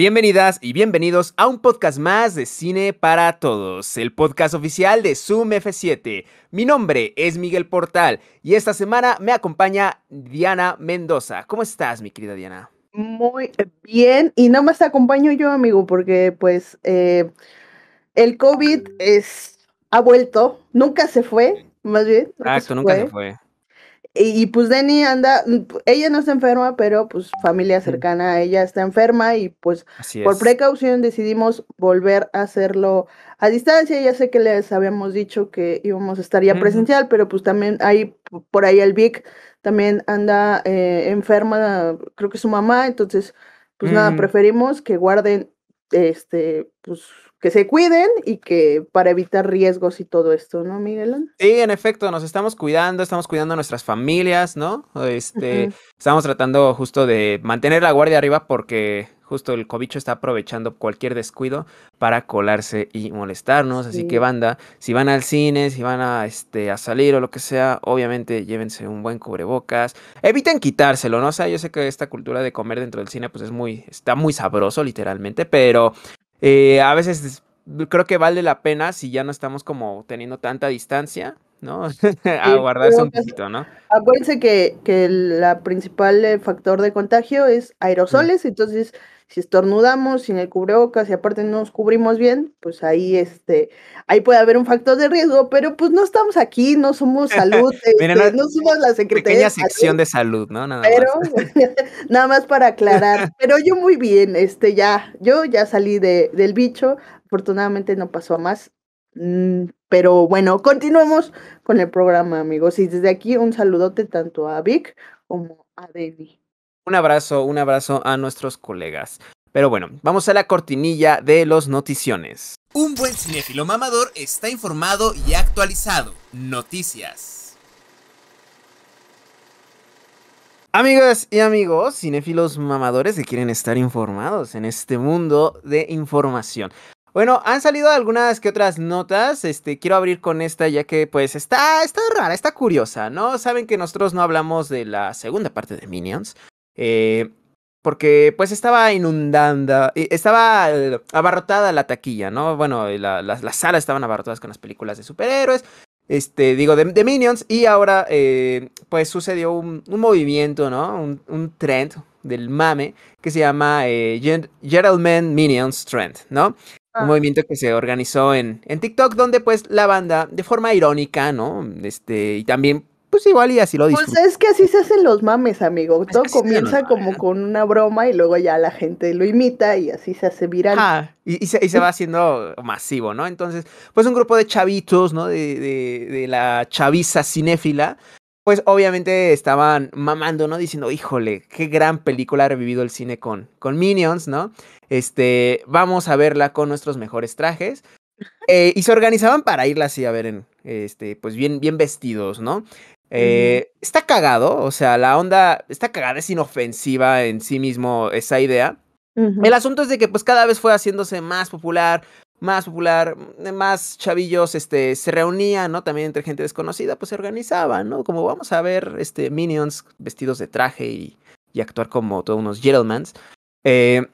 Bienvenidas y bienvenidos a un podcast más de Cine para Todos, el podcast oficial de Zoom F7. Mi nombre es Miguel Portal y esta semana me acompaña Diana Mendoza. ¿Cómo estás, mi querida Diana? Muy bien, y nada más acompaño yo, amigo, porque pues eh, el COVID es, ha vuelto, nunca se fue, más bien. Ah, Exacto, nunca se fue. Y, pues Dani anda, mm, ella no está enferma, pero pues familia cercana a ella está enferma y pues por precaución decidimos volver a hacerlo a distancia. Ya sé que les habíamos dicho que íbamos a estar ya presencial, pero pues también hay por ahí el Vic también anda eh, enferma, creo que su mamá, entonces pues nada, mm. preferimos que guarden este pues que se cuiden y que para evitar riesgos y todo esto, ¿no, Miguel? Sí, en efecto, nos estamos cuidando, estamos cuidando a nuestras familias, ¿no? Este, estamos tratando justo de mantener la guardia arriba porque justo el cobicho está aprovechando cualquier descuido para colarse y molestarnos, así que banda, si van al cine, si van a este a salir o lo que sea, obviamente llévense un buen cubrebocas, eviten quitárselo, no o sea, yo sé que esta cultura de comer dentro del cine pues es muy está muy sabroso literalmente, pero eh, a veces creo que vale la pena si ya no estamos como teniendo tanta distancia, ¿no? a guardarse un pues, poquito, ¿no? Acuérdense que, que el principal eh, factor de contagio es aerosoles, entonces si estornudamos sin el cubrebocas y aparte no nos cubrimos bien, pues ahí este, ahí puede haber un factor de riesgo, pero pues no estamos aquí, no somos salud, este, no, somos la secretaría. Pequeña sección de salud, ¿no? Nada más. para aclarar, pero yo muy bien, este ya, yo ya salí de, del bicho, afortunadamente no pasó a más. Mm, pero bueno, continuemos con el programa, amigos. Y desde aquí un saludote tanto a Vic como a Debbie. Un abrazo, un abrazo a nuestros colegas. Pero bueno, vamos a la cortinilla de los noticiones. Un buen cinéfilo mamador está informado y actualizado. Noticias. Amigas y amigos, cinéfilos mamadores que quieren estar informados en este mundo de información. Bueno, han salido algunas que otras notas. Este, quiero abrir con esta ya que pues está, está rara, está curiosa, ¿no? Saben que nosotros no hablamos de la segunda parte de Minions. Eh, porque pues estaba inundada, eh, estaba eh, abarrotada la taquilla, ¿no? Bueno, las salas estaban abarrotadas con las películas de superhéroes, este, digo, de, Minions, y ahora pues sucedió un, movimiento, ¿no? Un, un, trend del mame que se llama Gentleman Minions Trend, ¿no? Un ah. movimiento que se organizó en, en TikTok, donde pues la banda, de forma irónica, ¿no? Este, y también pues igual y así lo dicen. Pues es que así se hacen los mames, amigo. Todo comienza como con una broma y luego ya la gente lo imita y así se hace viral. y, se, va haciendo masivo, ¿no? Entonces, pues un grupo de chavitos, ¿no? De, la chaviza cinéfila, pues obviamente estaban mamando, ¿no? Diciendo, híjole, qué gran película ha revivido el cine con, con Minions, ¿no? Este, vamos a verla con nuestros mejores trajes. Eh, y se organizaban para irla así a ver en, este, pues bien, bien vestidos, ¿no? Eh, está cagado, o sea, la onda está cagada, es inofensiva en sí mismo esa idea. El asunto es de que pues cada vez fue haciéndose más popular, más popular, más chavillos este, se reunían, ¿no? También entre gente desconocida, pues se organizaban, ¿no? Como vamos a ver este, minions vestidos de traje y, y actuar como todos unos gentlemans. Eh,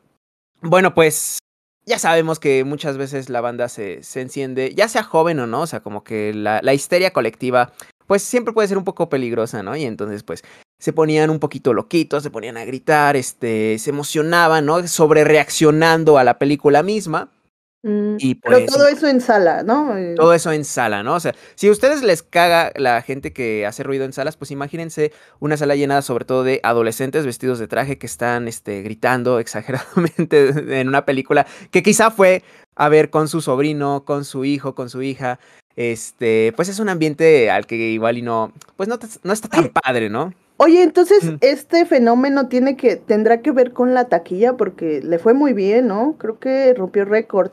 bueno, pues ya sabemos que muchas veces la banda se, se, enciende, ya sea joven o no, o sea, como que la, la histeria colectiva pues siempre puede ser un poco peligrosa, ¿no? Y entonces, pues, se ponían un poquito loquitos, se ponían a gritar, este, se emocionaban, ¿no? Sobre reaccionando a la película misma. Mm, y pero pues, todo eso en sala, ¿no? Eh, todo eso en sala, ¿no? O sea, si a ustedes les caga la gente que hace ruido en salas, pues imagínense una sala llenada sobre todo de adolescentes vestidos de traje que están este, gritando exageradamente en una película que quizá fue a ver con su sobrino, con su hijo, con su hija, este, pues es un ambiente al que igual y no, pues no, está tan padre, ¿no? Oye, entonces este fenómeno tiene que, tendrá que ver con la taquilla porque le fue muy bien, ¿no? Creo que rompió récord.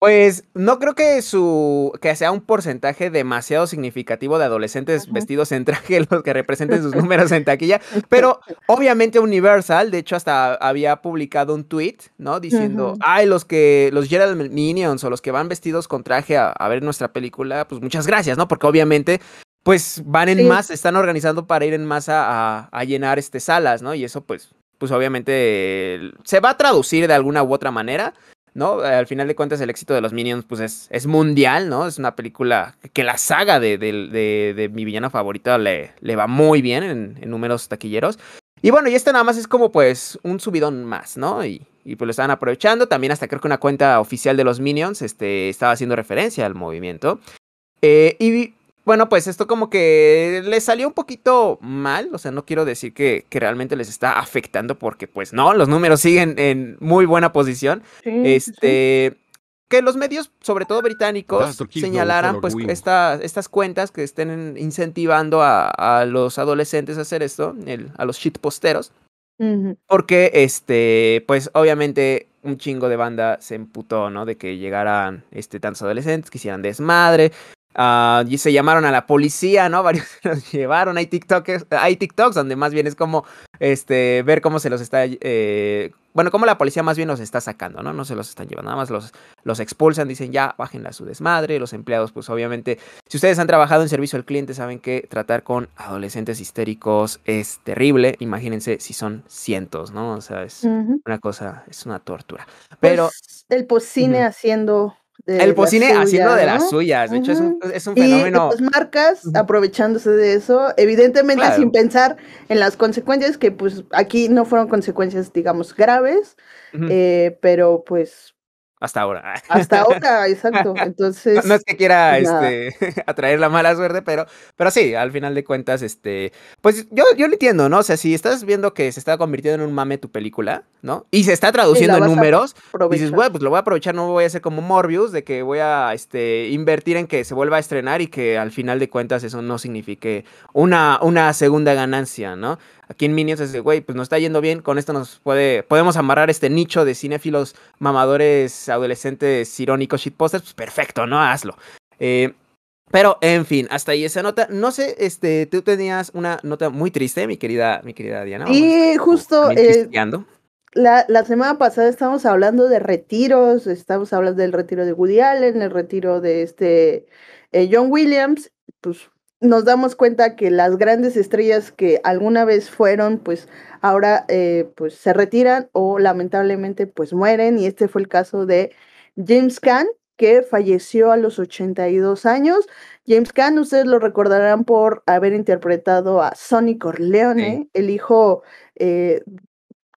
Pues no creo que su que sea un porcentaje demasiado significativo de adolescentes vestidos en traje los que representen sus números en taquilla, pero obviamente Universal, de hecho hasta había publicado un tweet, ¿no? Diciendo, "Ay, los que los Gerald Minions o los que van vestidos con traje a, ver nuestra película, pues muchas gracias, ¿no? Porque obviamente pues van en más, están organizando para ir en masa a, llenar este salas, ¿no? Y eso pues pues obviamente se va a traducir de alguna u otra manera ¿no? Al final de cuentas, el éxito de los Minions, pues es, mundial, ¿no? Es una película que la saga de, de, mi Villana favorita le, le va muy bien en, números taquilleros. Y bueno, y este nada más es como pues un subidón más, ¿no? Y, pues lo estaban aprovechando. También hasta creo que una cuenta oficial de los Minions este, estaba haciendo referencia al movimiento. Eh, y bueno, pues esto como que les salió un poquito mal, o sea, no quiero decir que, realmente les está afectando porque pues no, los números siguen en muy buena posición. este... que los medios, sobre todo británicos, señalaran pues estas cuentas que estén incentivando a, los adolescentes a hacer esto, a los shitposteros. Porque, este, pues obviamente un chingo de banda se emputó, ¿no? De que llegaran este, tantos adolescentes, que hicieran desmadre, Ah, y se llamaron a la policía, ¿no? Varios se los llevaron. Hay TikToks, hay TikToks donde más bien es como este, ver cómo se los está. Eh, bueno, cómo la policía más bien los está sacando, ¿no? No se los están llevando, nada más los, los expulsan, dicen ya, bajen a su desmadre. Los empleados, pues obviamente, si ustedes han trabajado en servicio al cliente, saben que tratar con adolescentes histéricos es terrible. Imagínense si son cientos, ¿no? O sea, es una cosa, es una tortura. Pues, Pero. el pocine haciendo el Pocine haciendo de las suyas. De hecho, es un, es y Las marcas aprovechándose de eso, evidentemente sin pensar en las consecuencias, que pues aquí no fueron consecuencias, digamos, graves, eh, pero pues hasta ahora. Hasta ahora, exacto. Entonces. No, es que quiera pues, este, atraer la mala suerte, pero, pero sí, al final de cuentas, este. Pues yo, yo lo entiendo, ¿no? O sea, si estás viendo que se está convirtiendo en un mame tu película, ¿no? Y se está traduciendo en números, dices, bueno, pues lo voy a aprovechar, no voy a hacer como Morbius, de que voy a este, invertir en que se vuelva a estrenar y que al final de cuentas eso no signifique una, una segunda ganancia, ¿no? aquí en Minions es de, güey, pues nos está yendo bien, con esto nos puede, podemos amarrar este nicho de cinéfilos mamadores, adolescentes, irónicos, posters, pues perfecto, ¿no? Hazlo. Eh, pero, en fin, hasta ahí esa nota. No sé, este, tú tenías una nota muy triste, mi querida, mi querida Diana. Y eh, justo... Eh, la, la, semana pasada estábamos hablando de retiros, estábamos hablando del retiro de Woody Allen, el retiro de este John Williams, pues nos damos cuenta que las grandes estrellas que alguna vez fueron, pues ahora eh, pues, se retiran o lamentablemente pues mueren. Y este fue el caso de James Caan, que falleció a los 82 años. James Caan, ustedes lo recordarán por haber interpretado a Sonny Corleone, el hijo eh,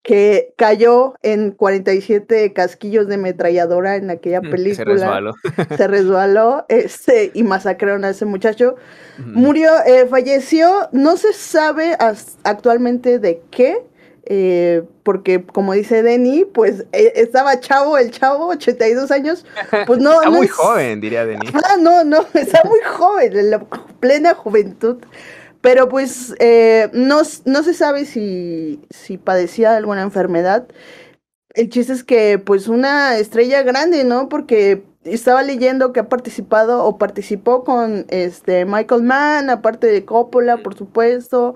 que cayó en 47 casquillos de metralladora en aquella mm, película. Se resbaló. se resbaló este, y masacraron a ese muchacho. Murió, eh, falleció, no se sabe actualmente de qué, eh, porque como dice Denny, pues eh, estaba chavo, el chavo, 82 años, pues no... está muy joven, diría Denny. Ah, no, no, está muy joven, en la plena juventud. Pero pues eh, no, se sabe si, si padecía alguna enfermedad. El chiste es que pues una estrella grande, ¿no? Porque estaba leyendo que ha participado o participó con este Michael Mann, aparte de Coppola, por supuesto,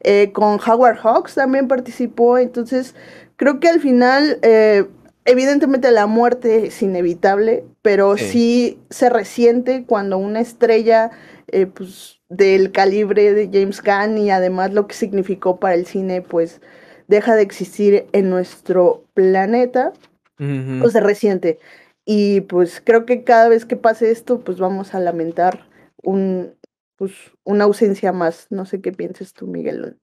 eh, con Howard Hawks también participó. Entonces, creo que al final, eh, evidentemente la muerte es inevitable, pero sí, se resiente cuando una estrella eh, pues del calibre de James Gunn y además lo que significó para el cine, pues deja de existir en nuestro planeta, o sea reciente Y pues creo que cada vez que pase esto, pues vamos a lamentar un, pues, una ausencia más. No sé qué piensas tú, Miguel.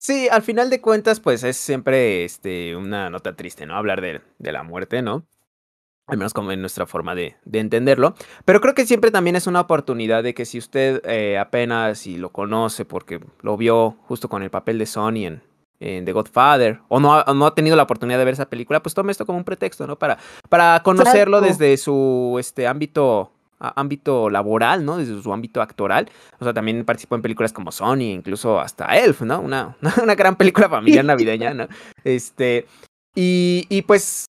Sí, al final de cuentas, pues es siempre este, una nota triste, ¿no? Hablar de la muerte, ¿no? al menos como en nuestra forma de, entenderlo. Pero creo que siempre también es una oportunidad de que si usted eh, apenas y lo conoce porque lo vio justo con el papel de Sony en, The Godfather o no, ha, no ha tenido la oportunidad de ver esa película, pues tome esto como un pretexto, ¿no? Para, para conocerlo desde su este, ámbito ámbito laboral, ¿no? Desde su ámbito actoral. O sea, también participó en películas como Sony, incluso hasta Elf, ¿no? Una, una gran película familiar navideña, ¿no? Este, y pues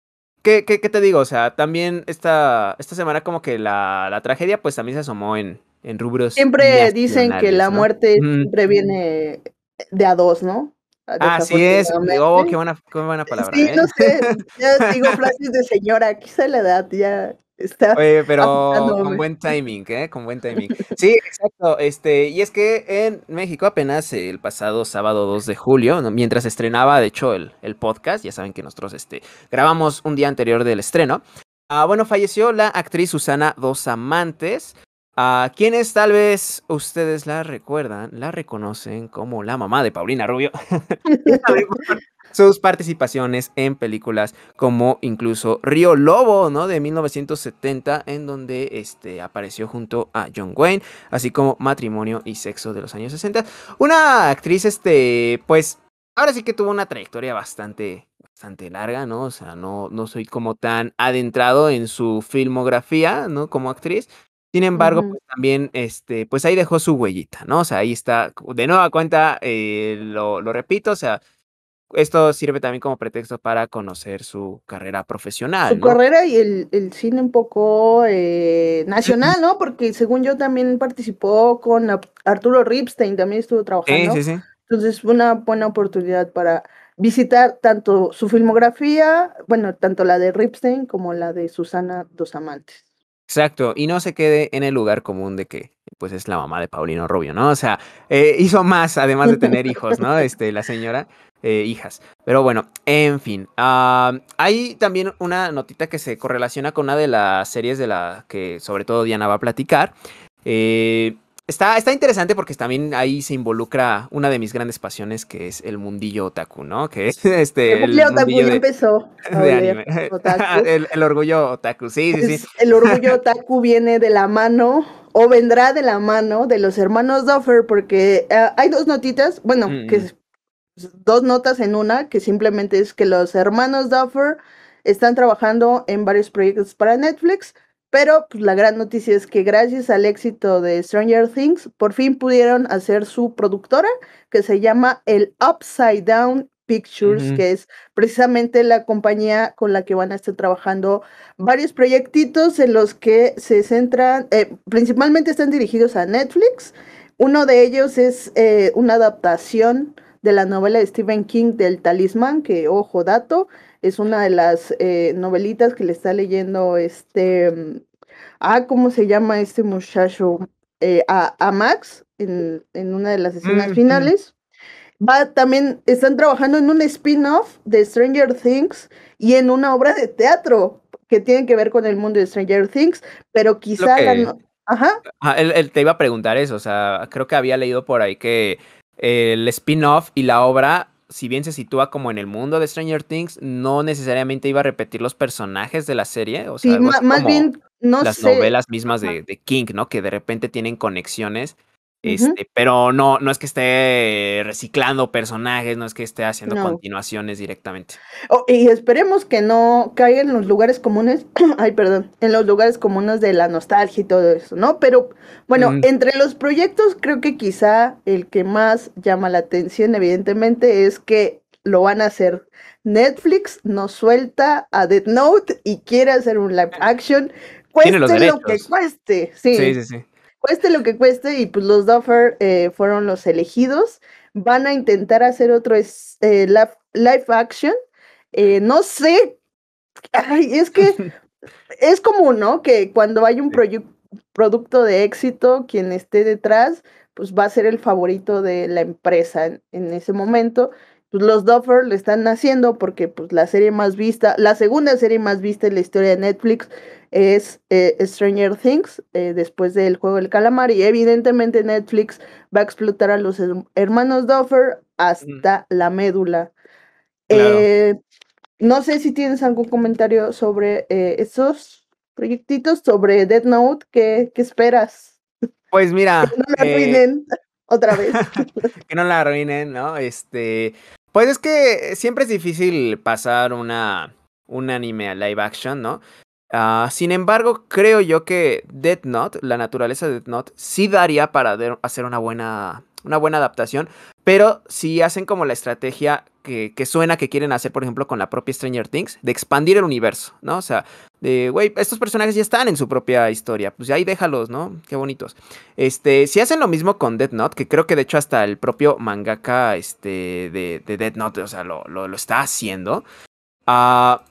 ¿Qué, te digo? O sea, también esta, esta semana como que la, tragedia pues también se asomó en, rubros. Siempre dicen que la muerte siempre viene de a dos, ¿no? Así es, oh, qué buena, qué buena palabra. Sí, ¿eh? no sé, ya digo frases de señora, quizá la edad ya Está Oye, pero con buen timing, ¿eh? Con buen timing. Sí, exacto. Este, y es que en México apenas el pasado sábado 2 de julio, mientras estrenaba, de hecho, el, podcast, ya saben que nosotros este, grabamos un día anterior del estreno. Ah, bueno, falleció la actriz Susana Dos Amantes, a quienes tal vez ustedes la recuerdan, la reconocen como la mamá de Paulina Rubio. sus participaciones en películas como incluso Río Lobo, ¿no? De 1970, en donde este, apareció junto a John Wayne, así como Matrimonio y Sexo de los años 60. Una actriz, este, pues, ahora sí que tuvo una trayectoria bastante bastante larga, ¿no? O sea, no, no soy como tan adentrado en su filmografía, ¿no? Como actriz, sin embargo, pues también, este, pues ahí dejó su huellita, ¿no? O sea, ahí está, de nueva cuenta, eh, lo, lo, repito, o sea, esto sirve también como pretexto para conocer su carrera profesional. Su carrera y el, cine un poco eh, nacional, ¿no? Porque según yo también participó con Arturo Ripstein, también estuvo trabajando. Entonces fue una buena oportunidad para visitar tanto su filmografía, bueno, tanto la de Ripstein como la de Susana Dos Amantes. Exacto, y no se quede en el lugar común de que pues es la mamá de Paulino Rubio, ¿no? O sea, eh, hizo más además de tener hijos, ¿no? Este, la señora, eh, hijas. Pero bueno, en fin. Ah, hay también una notita que se correlaciona con una de las series de la que sobre todo Diana va a platicar. Eh, Está, interesante porque también ahí se involucra una de mis grandes pasiones, que es el mundillo otaku, ¿no? Que es este. El, el otaku ya empezó. El, orgullo otaku, sí, sí, sí. El orgullo otaku viene de la mano o vendrá de la mano de los hermanos Duffer, porque eh, hay dos notitas, bueno, mm, que mm. dos notas en una, que simplemente es que los hermanos Duffer están trabajando en varios proyectos para Netflix. Pero pues, la gran noticia es que gracias al éxito de Stranger Things, por fin pudieron hacer su productora, que se llama el Upside Down Pictures, que es precisamente la compañía con la que van a estar trabajando varios proyectitos en los que se centran, eh, principalmente están dirigidos a Netflix. Uno de ellos es eh, una adaptación de la novela de Stephen King del talismán, que ojo dato, es una de las eh, novelitas que le está leyendo este, ah, ¿cómo se llama este muchacho? Eh, a, Max en, una de las escenas mm, finales. Va, también están trabajando en un spin-off de Stranger Things y en una obra de teatro que tiene que ver con el mundo de Stranger Things, pero quizá... Ajá. él, él te iba a preguntar eso, o sea, creo que había leído por ahí que el spin-off y la obra si bien se sitúa como en el mundo de Stranger Things, no necesariamente iba a repetir los personajes de la serie. O sea, más bien, no las novelas mismas de, de, King, ¿no? Que de repente tienen conexiones este, pero no, no es que esté reciclando personajes, no es que esté haciendo continuaciones directamente. Oh, y esperemos que no caiga en los lugares comunes, ay, perdón, en los lugares comunes de la nostalgia y todo eso, ¿no? Pero bueno, mm. entre los proyectos creo que quizá el que más llama la atención, evidentemente, es que lo van a hacer. Netflix nos suelta a Death Note y quiere hacer un live eh. action. Cueste lo que cueste. sí. sí. sí cueste lo que cueste, y pues los Duffer eh, fueron los elegidos. Van a intentar hacer otro eh, live, action. Eh, no sé, es que es común, ¿no? Que cuando hay un producto de éxito, quien esté detrás, pues va a ser el favorito de la empresa en, ese momento. Pues los Duffer lo están haciendo porque pues la serie más vista, la segunda serie más vista en la historia de Netflix, es eh, Stranger Things, eh, después del juego del calamar, y evidentemente Netflix va a explotar a los hermanos Duffer hasta la médula. Eh, no sé si tienes algún comentario sobre esos proyectitos, sobre Dead Note, ¿qué, esperas? Pues mira. que no la arruinen otra vez. que no la arruinen, ¿no? Este. Pues es que siempre es difícil pasar una un anime a live action, ¿no? Ah, sin embargo, creo yo que Dead Note, la naturaleza de Dead Note, sí daría para hacer una buena, una buena adaptación, pero si hacen como la estrategia que, suena que quieren hacer, por ejemplo, con la propia Stranger Things, de expandir el universo, ¿no? O sea, de, güey, estos personajes ya están en su propia historia, pues ahí déjalos, ¿no? Qué bonitos. Este, si hacen lo mismo con Dead Note, que creo que de hecho hasta el propio mangaka este, de, Dead Note, o sea, lo, está haciendo. Ah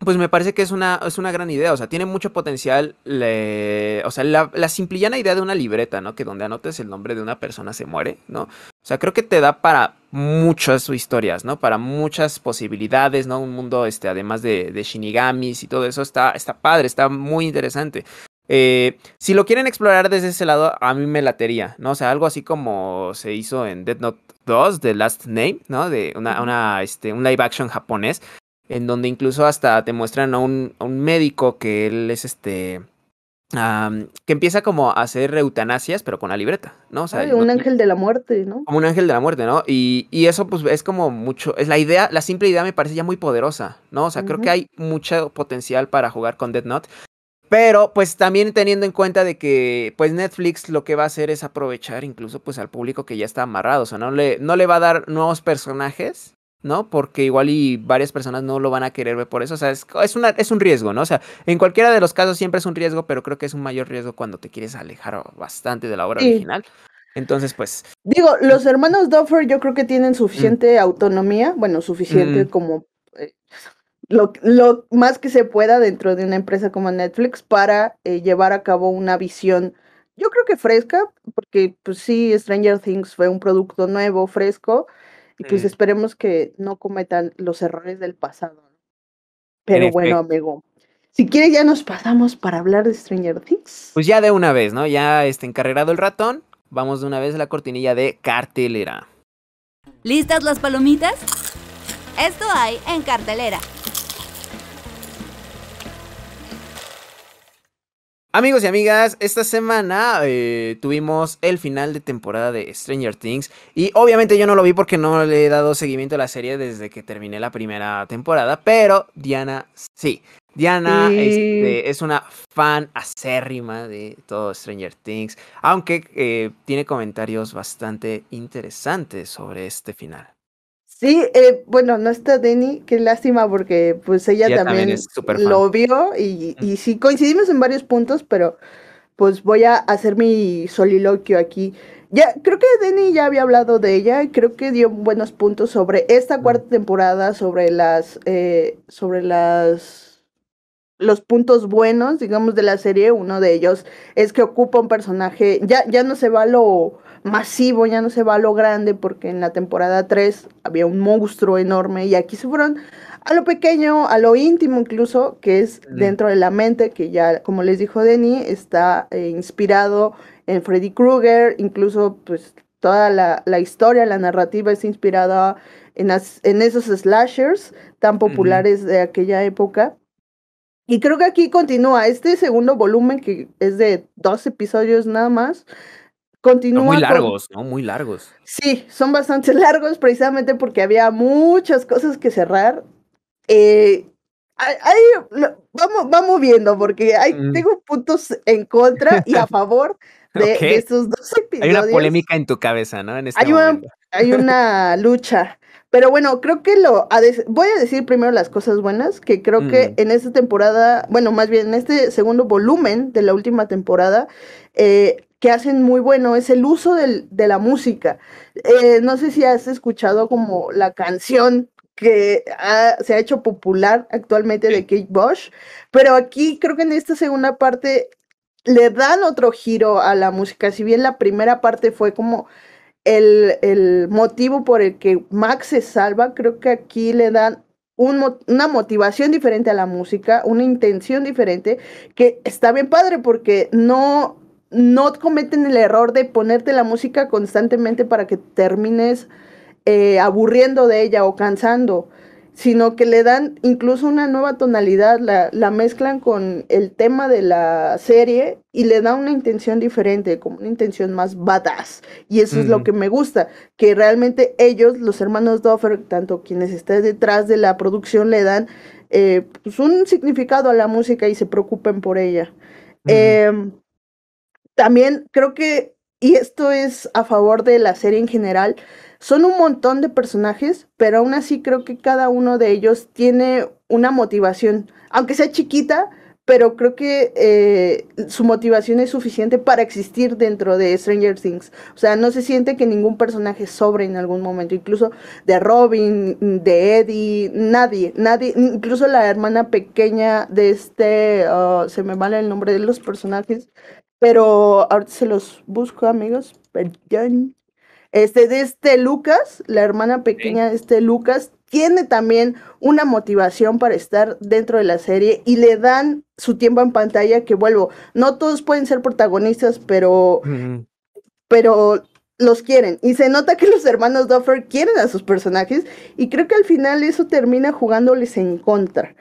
pues me parece que es una, es una gran idea, o sea, tiene mucho potencial, o sea, la, la idea de una libreta, ¿no? Que donde anotes el nombre de una persona se muere, ¿no? O sea, creo que te da para muchas historias, ¿no? Para muchas posibilidades, ¿no? Un mundo, este, además de, shinigamis y todo eso, está, está padre, está muy interesante. Eh, si lo quieren explorar desde ese lado, a mí me latería, ¿no? O sea, algo así como se hizo en Dead Note 2, The Last Name, ¿no? De una, este, un live action japonés, en donde incluso hasta te muestran a un, médico que él es este... que empieza como a hacer eutanasias, pero con la libreta, ¿no? O sea, un ángel de la muerte, ¿no? Como un ángel de la muerte, ¿no? Y, eso, pues, es como mucho. Es la idea, la simple idea me parece ya muy poderosa, ¿no? O sea, creo que hay mucho potencial para jugar con Dead Note. Pero, pues, también teniendo en cuenta de que, pues, Netflix lo que va a hacer es aprovechar incluso, pues, al público que ya está amarrado. O sea, no le, no le va a dar nuevos personajes, ¿no? Porque igual y varias personas no lo van a querer ver por eso. O sea, es, una, es un riesgo, ¿no? O sea, en cualquiera de los casos siempre es un riesgo, pero creo que es un mayor riesgo cuando te quieres alejar bastante de la obra original. Entonces, pues. Digo, mm. los hermanos Duffer yo creo que tienen mm. suficiente autonomía, bueno, suficiente mm. como eh, lo, más que se pueda dentro de una empresa como Netflix para eh, llevar a cabo una visión yo creo que fresca, porque pues sí, Stranger Things fue un producto nuevo, fresco, y pues esperemos que no cometan los errores del pasado. Pero bueno, amigo, si quieres ya nos pasamos para hablar de Stranger Things. Pues ya de una vez, ¿no? Ya está encarregado el ratón. Vamos de una vez a la cortinilla de cartelera. ¿Listas las palomitas? Esto hay en cartelera. Amigos y amigas, esta semana eh, tuvimos el final de temporada de Stranger Things y obviamente yo no lo vi porque no le he dado seguimiento a la serie desde que terminé la primera temporada, pero Diana sí. Diana este, es una fan acérrima de todo Stranger Things, aunque eh, tiene comentarios bastante interesantes sobre este final. Sí, eh, bueno, no está Denny, qué lástima porque pues ella, también, lo vio y, mm. y sí coincidimos en varios puntos, pero pues voy a hacer mi soliloquio aquí. Ya, creo que Denny ya había hablado de ella, y creo que dio buenos puntos sobre esta mm. cuarta temporada, sobre las, eh, sobre las, los puntos buenos, digamos, de la serie. Uno de ellos es que ocupa un personaje, ya, ya no se va lo masivo, ya no se va a lo grande, porque en la temporada 3 había un monstruo enorme y aquí se fueron a lo pequeño, a lo íntimo incluso, que es dentro de la mente, que ya, como les dijo Denny, está eh, inspirado en Freddy Krueger, incluso pues toda la, historia, la narrativa es inspirada en, en esos slashers tan populares de aquella época. Y creo que aquí continúa este segundo volumen que es de dos episodios nada más. Continúa muy largos, ¿no? Muy largos. Sí, son bastante largos precisamente porque había muchas cosas que cerrar. vamos, eh, vamos viendo porque hay, mm. tengo puntos en contra y a favor de, estos dos episodios. Hay una polémica en tu cabeza, ¿no? Este hay, una, hay una lucha. Pero bueno, creo que lo voy a decir primero las cosas buenas, que creo que mm. en esta temporada, bueno, más bien en este segundo volumen de la última temporada, eh, que hacen muy bueno es el uso de la música. Eh, no sé si has escuchado como la canción que se ha hecho popular actualmente de Kate Bush, pero aquí creo que en esta segunda parte le dan otro giro a la música, si bien la primera parte fue como el, motivo por el que Max se salva, creo que aquí le dan una motivación diferente a la música, una intención diferente, que está bien padre porque no no cometen el error de ponerte la música constantemente para que termines eh, aburriendo de ella o cansando, sino que le dan incluso una nueva tonalidad, la, mezclan con el tema de la serie y le dan una intención diferente, como una intención más badass. Y eso es lo que me gusta, que realmente ellos, los hermanos Doffer, tanto quienes están detrás de la producción, le dan eh, pues, un significado a la música y se preocupen por ella también creo que, y esto es a favor de la serie en general, son un montón de personajes, pero aún así creo que cada uno de ellos tiene una motivación, aunque sea chiquita, pero creo que eh, su motivación es suficiente para existir dentro de Stranger Things. O sea, no se siente que ningún personaje sobre en algún momento, incluso de Robin, de Eddie, nadie, nadie, incluso la hermana pequeña de este, oh, se me vale el nombre de los personajes, pero ahorita se los busco, amigos. Este, de este Lucas, la hermana pequeña de este Lucas, tiene también una motivación para estar dentro de la serie y le dan su tiempo en pantalla que vuelvo. No todos pueden ser protagonistas, pero, pero los quieren. Y se nota que los hermanos Duffer quieren a sus personajes y creo que al final eso termina jugándoles en contra.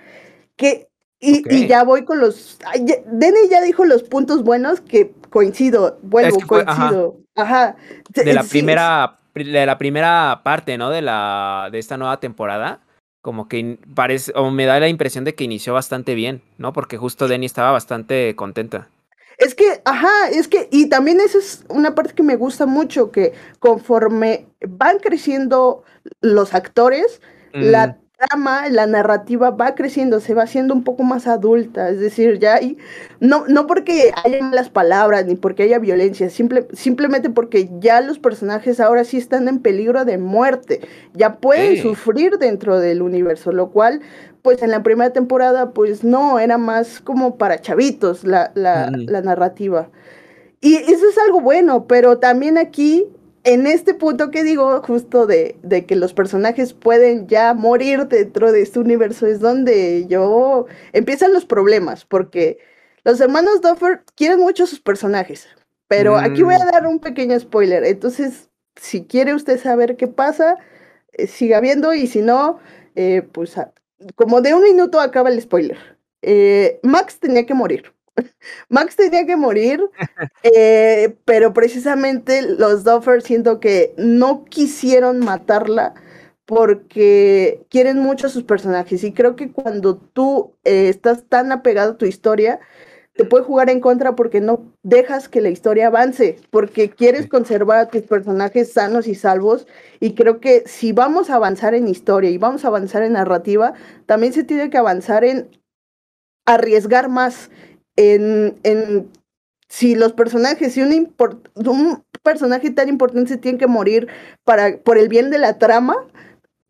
Que y, ya voy con los. Denny ya dijo los puntos buenos que coincido, vuelvo, coincido. Ajá. De la primera, de la primera parte, ¿no? De la. de esta nueva temporada. Como que parece, o me da la impresión de que inició bastante bien, ¿no? Porque justo Denny estaba bastante contenta. Es que, ajá, es que, y también esa es una parte que me gusta mucho, que conforme van creciendo los actores, la trama, la narrativa va creciendo, se va haciendo un poco más adulta, es decir, ya hay, no, no porque haya malas palabras ni porque haya violencia, simplemente porque ya los personajes ahora sí están en peligro de muerte, ya pueden sufrir dentro del universo, lo cual, pues en la primera temporada, pues no, era más como para chavitos la, la narrativa. Y eso es algo bueno, pero también aquí en este punto que digo, justo de, que los personajes pueden ya morir dentro de este universo, es donde yo empiezan los problemas, porque los hermanos Duffer quieren mucho sus personajes, pero aquí voy a mm. dar un pequeño spoiler, entonces si quiere usted saber qué pasa, eh, siga viendo y si no, eh, pues como de un minuto acaba el spoiler. Eh, Max tenía que morir. Max tenía que morir, eh, pero precisamente los Duffer siento que no quisieron matarla porque quieren mucho a sus personajes y creo que cuando tú eh, estás tan apegado a tu historia, te puede jugar en contra porque no dejas que la historia avance, porque quieres conservar a tus personajes sanos y salvos. Y creo que si vamos a avanzar en historia y vamos a avanzar en narrativa, también se tiene que avanzar en arriesgar más, en, en si los personajes, si un, personaje tan importante tiene que morir para, por el bien de la trama,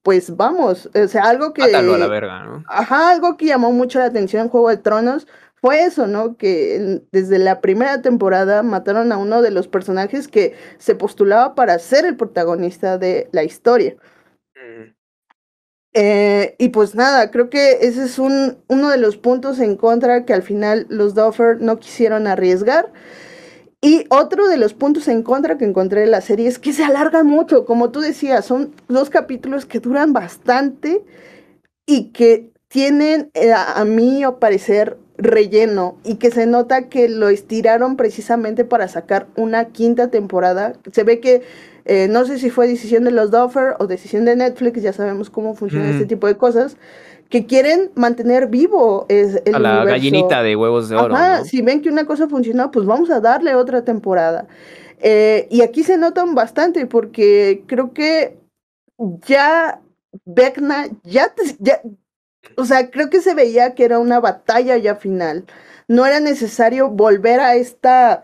pues vamos, o sea, algo que... la verga, ¿no? Ajá, algo que llamó mucho la atención en Juego de Tronos fue eso, ¿no? Que desde la primera temporada mataron a uno de los personajes que se postulaba para ser el protagonista de la historia. Eh, y pues nada, creo que ese es un, uno de los puntos en contra que al final los Duffer no quisieron arriesgar. Y otro de los puntos en contra que encontré en la serie es que se alarga mucho, como tú decías, son dos capítulos que duran bastante y que tienen, eh, a mi parecer, relleno y que se nota que lo estiraron precisamente para sacar una quinta temporada. Se ve que eh, no sé si fue decisión de los Duffer o decisión de Netflix, ya sabemos cómo funciona este tipo de cosas, que quieren mantener vivo es el a la gallinita de huevos de oro. Si ven que una cosa funciona, pues vamos a darle otra temporada. Eh, y aquí se notan bastante porque creo que ya Vecna, ya, ya, o sea, creo que se veía que era una batalla ya final. No era necesario volver a esta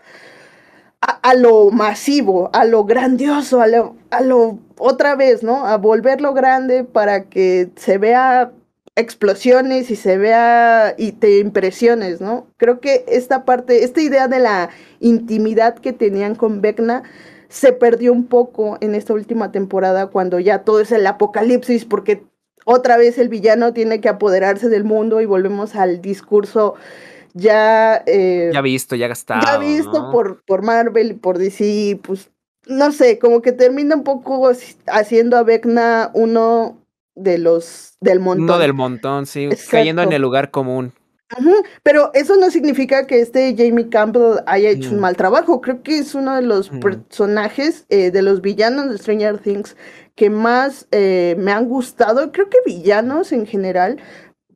a, lo masivo, a lo grandioso, a lo, a lo otra vez, ¿no? A volverlo grande para que se vea explosiones y se vea y te impresiones, ¿no? Creo que esta parte, esta idea de la intimidad que tenían con Vecna se perdió un poco en esta última temporada cuando ya todo es el apocalipsis porque otra vez el villano tiene que apoderarse del mundo y volvemos al discurso ya... Eh, ya visto, ya gastado. Ya visto por, por Marvel y por DC, pues no sé, como que termina un poco haciendo a Vecna uno de los del montón. Uno del montón, sí, cayendo en el lugar común. pero eso no significa que este Jamie Campbell haya hecho un mm. mal trabajo. Creo que es uno de los mm. personajes eh, de los villanos de Stranger Things que más eh, me han gustado. Creo que villanos en general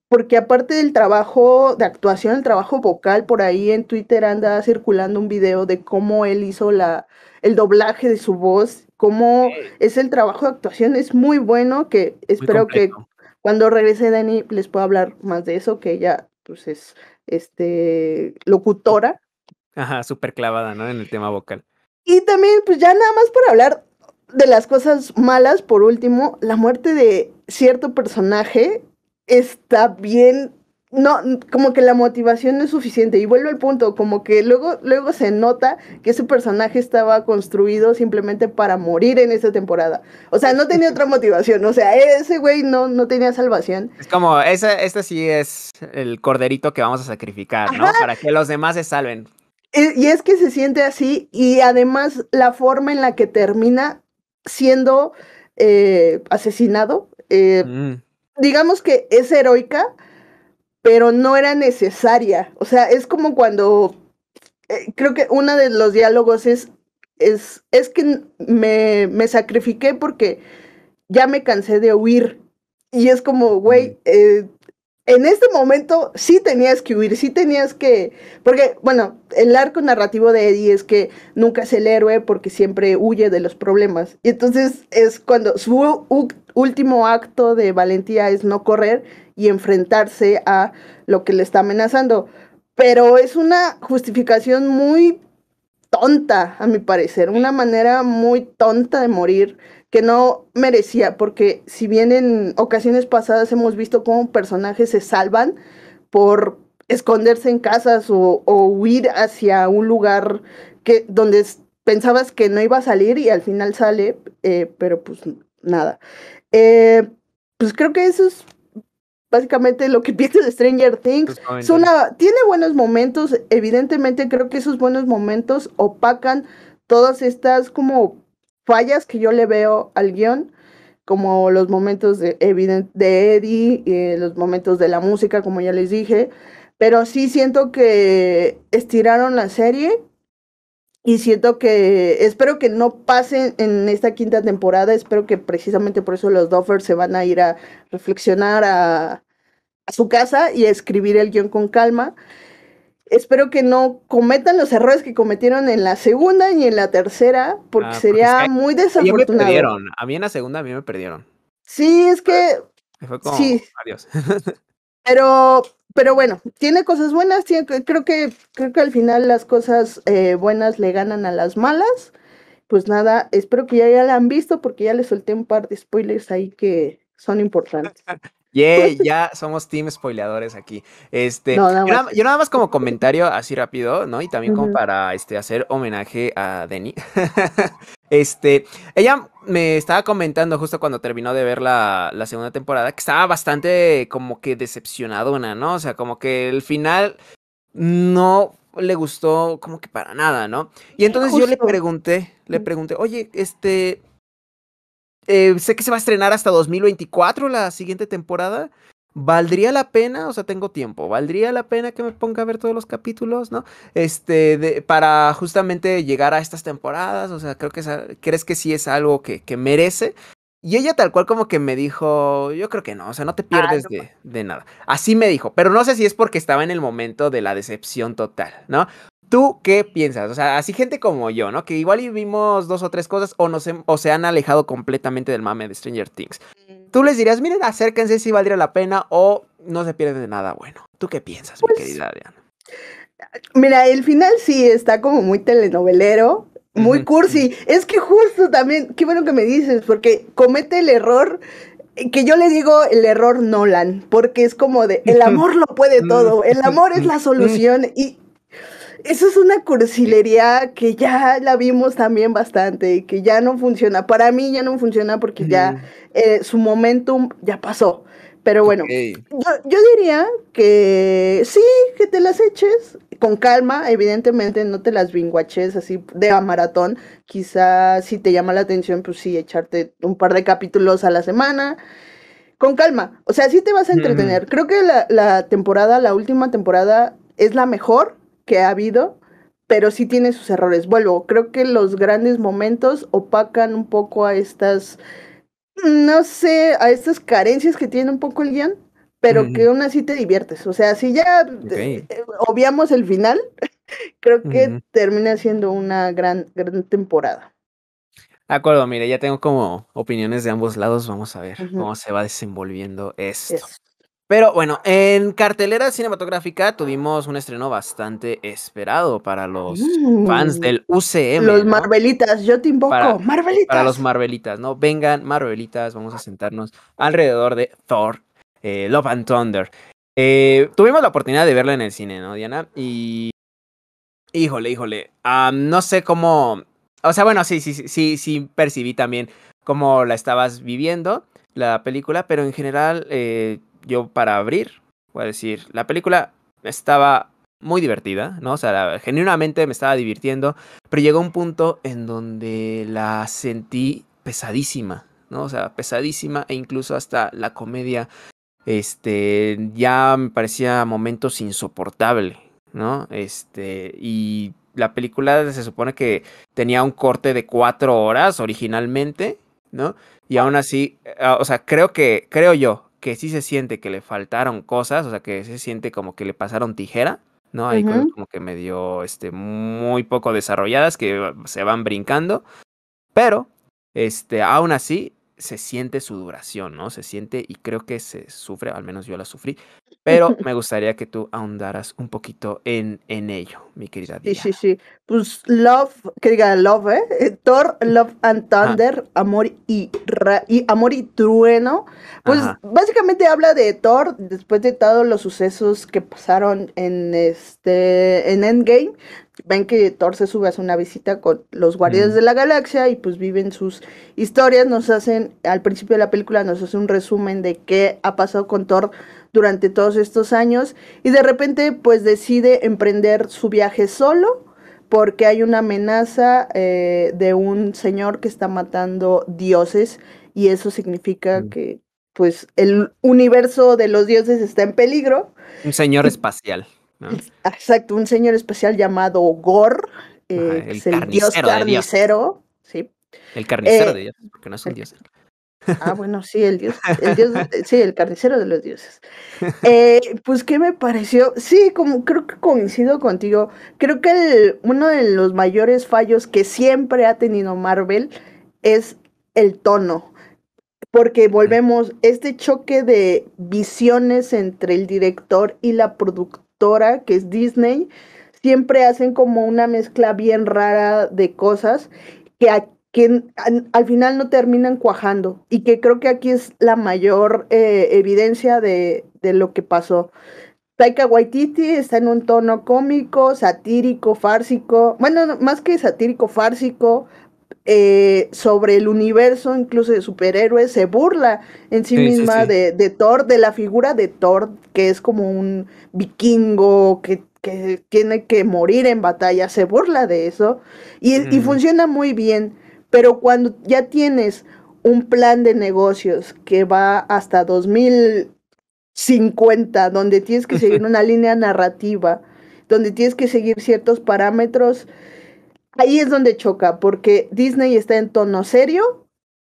porque aparte del trabajo de actuación, el trabajo vocal, por ahí en Twitter anda circulando un video de cómo él hizo la, el doblaje de su voz, cómo es el trabajo de actuación, es muy bueno, que espero que cuando regrese Dani les pueda hablar más de eso, que ella pues es este, locutora. Ajá, súper clavada, ¿no? En el tema vocal. Y también, pues ya nada más por hablar de las cosas malas, por último, la muerte de cierto personaje está bien. No, como que la motivación no es suficiente. Y vuelvo al punto, como que luego, luego se nota que ese personaje estaba construido simplemente para morir en esta temporada. O sea, no tenía otra motivación. O sea, ese güey no, no tenía salvación. Es como, este sí es el corderito que vamos a sacrificar, ¿no? Para que los demás se salven. Y es que se siente así y además la forma en la que termina siendo eh, asesinado eh, mm digamos que es heroica, pero no era necesaria. O sea, es como cuando, eh, creo que uno de los diálogos es, es, es que me, me sacrifiqué porque ya me cansé de huir. Y es como, güey, mm. eh, en este momento sí tenías que huir, sí tenías que, porque, bueno, el arco narrativo de Eddie es que nunca es el héroe porque siempre huye de los problemas. Y entonces es cuando su último acto de valentía es no correr y enfrentarse a lo que le está amenazando. Pero es una justificación muy tonta, a mi parecer, una manera muy tonta de morir que no merecía, porque si bien en ocasiones pasadas hemos visto cómo personajes se salvan por esconderse en casas o, huir hacia un lugar que, donde pensabas que no iba a salir y al final sale, eh, pero pues nada. Eh, pues creo que eso es básicamente lo que piensa de Stranger Things. Pues, tiene buenos momentos, evidentemente creo que esos buenos momentos opacan todas estas como fallas que yo le veo al guión, como los momentos de, de Eddie, y los momentos de la música, como ya les dije, pero sí siento que estiraron la serie y siento que espero que no pasen en esta quinta temporada. Espero que precisamente por eso los Duffers se van a ir a reflexionar a, su casa y a escribir el guión con calma. Espero que no cometan los errores que cometieron en la segunda y en la tercera, porque sería muy desafortunado. A mí en la segunda a mí me perdieron. Sí, es que. sí. Pero pero bueno, tiene cosas buenas, creo, que, creo que al final las cosas eh, buenas le ganan a las malas. Pues nada, espero que ya, ya la han visto porque ya les solté un par de spoilers ahí que son importantes. Yeah, ya somos team spoileadores aquí. Este, yo, nada, más como comentario así rápido, ¿no? Y también como para este, hacer homenaje a Denny. este, ella me estaba comentando justo cuando terminó de ver la, segunda temporada que estaba bastante como que decepcionadona, ¿no? O sea, como que el final no le gustó como que para nada, ¿no? Y entonces yo le pregunté, le mm. pregunté, oye, este, eh, sé que se va a estrenar hasta 2024 la siguiente temporada. ¿Valdría la pena? O sea, tengo tiempo. ¿Valdría la pena que me ponga a ver todos los capítulos, no? Este, de, para justamente llegar a estas temporadas. O sea, creo que crees que sí es algo que, que, merece. Y ella tal cual como que me dijo, yo creo que no, o sea, no te ah, pierdes pues. De, nada. Así me dijo, pero no sé si es porque estaba en el momento de la decepción total, ¿no? ¿Tú qué piensas? O sea, así gente como yo, ¿no? Que igual vivimos dos o tres cosas o, nos, o se han alejado completamente del mame de Stranger Things. Mm tú les dirías, miren, acérquense si valdría la pena o no se pierden de nada bueno. ¿Tú qué piensas, mi pues, querida Adriana? Mira, el final sí está como muy telenovelero, muy cursi. es que justo también, qué bueno que me dices, porque comete el error que yo le digo el error Nolan, porque es como de el amor lo puede todo, el amor es la solución y eso es una cursilería que ya la vimos también bastante, y que ya no funciona. Para mí ya no funciona porque ya eh, su momentum ya pasó. Pero bueno, yo, diría que sí, que te las eches con calma, evidentemente no te las vinguaches así de a maratón. quizás si te llama la atención, pues sí, echarte un par de capítulos a la semana. Con calma, o sea, sí te vas a entretener. Creo que la, la temporada, la última temporada, es la mejor que ha habido, pero sí tiene sus errores. Vuelvo, creo que los grandes momentos opacan un poco a estas, no sé, a estas carencias que tiene un poco el guión, pero que aún así te diviertes. O sea, si ya eh, obviamos el final, creo que termina siendo una gran, gran temporada. De acuerdo, mire, ya tengo como opiniones de ambos lados. Vamos a ver cómo se va desenvolviendo esto. Pero bueno, en cartelera cinematográfica tuvimos un estreno bastante esperado para los fans mm. del UCM. Los Marvelitas, yo te invoco, Marvelitas. Para los Marvelitas, ¿no? Vengan, Marvelitas, vamos a sentarnos alrededor de Thor, eh, Love and Thunder. Eh, tuvimos la oportunidad de verla en el cine, ¿no, Diana? Y. Híjole, híjole. no sé cómo. O sea, bueno, sí, sí, sí, sí, percibí también cómo la estabas viviendo, la película, pero en general. Eh, yo para abrir, voy a decir, la película estaba muy divertida, ¿no? O sea, genuinamente me estaba divirtiendo, pero llegó un punto en donde la sentí pesadísima, ¿no? O sea, pesadísima e incluso hasta la comedia, este, ya me parecía momentos insoportable, ¿no? Este, y la película se supone que tenía un corte de cuatro horas originalmente, ¿no? Y aún así, eh, o sea, creo que, creo yo, que sí se siente que le faltaron cosas, o sea, que se siente como que le pasaron tijera, ¿no? Hay cosas como que medio, este, muy poco desarrolladas que se van brincando, pero, este, aún así, se siente su duración, ¿no? Se siente y creo que se sufre, al menos yo la sufrí, pero me gustaría que tú ahondaras un poquito en, ello, mi querida Diana. Sí, sí, sí. Pues Love, que diga Love, ¿eh? eh Thor, Love and Thunder, Amor y, y Amor y Trueno. Pues básicamente habla de Thor después de todos los sucesos que pasaron en este en Endgame. Ven que Thor se sube a una visita con los guardias de la Galaxia y pues viven sus historias. Nos hacen, al principio de la película, nos hace un resumen de qué ha pasado con Thor durante todos estos años y de repente pues decide emprender su viaje solo porque hay una amenaza eh, de un señor que está matando dioses y eso significa mm. que pues el universo de los dioses está en peligro. Un señor espacial. Exacto, un señor espacial llamado Gor, eh, el, es el dios carnicero, sí. El carnicero eh, de Dios, porque no es un dios. Ah, bueno, sí, el dios, el dios, eh, sí, el carnicero de los dioses. Eh, pues, ¿qué me pareció? Sí, como creo que coincido contigo. Creo que uno de los mayores fallos que siempre ha tenido Marvel es el tono. Porque volvemos, este choque de visiones entre el director y la productora, que es Disney, siempre hacen como una mezcla bien rara de cosas que aquí que al final no terminan cuajando y que creo que aquí es la mayor eh, evidencia de, lo que pasó. Taika Waititi está en un tono cómico, satírico, fársico, bueno, más que satírico, fársico, eh, sobre el universo, incluso de superhéroes, se burla en sí, misma De, Thor, de la figura de Thor, que es como un vikingo que tiene que morir en batalla, se burla de eso y mm. funciona muy bien. Pero cuando ya tienes un plan de negocios que va hasta 2050, donde tienes que seguir una línea narrativa, donde tienes que seguir ciertos parámetros, ahí es donde choca, porque Disney está en tono serio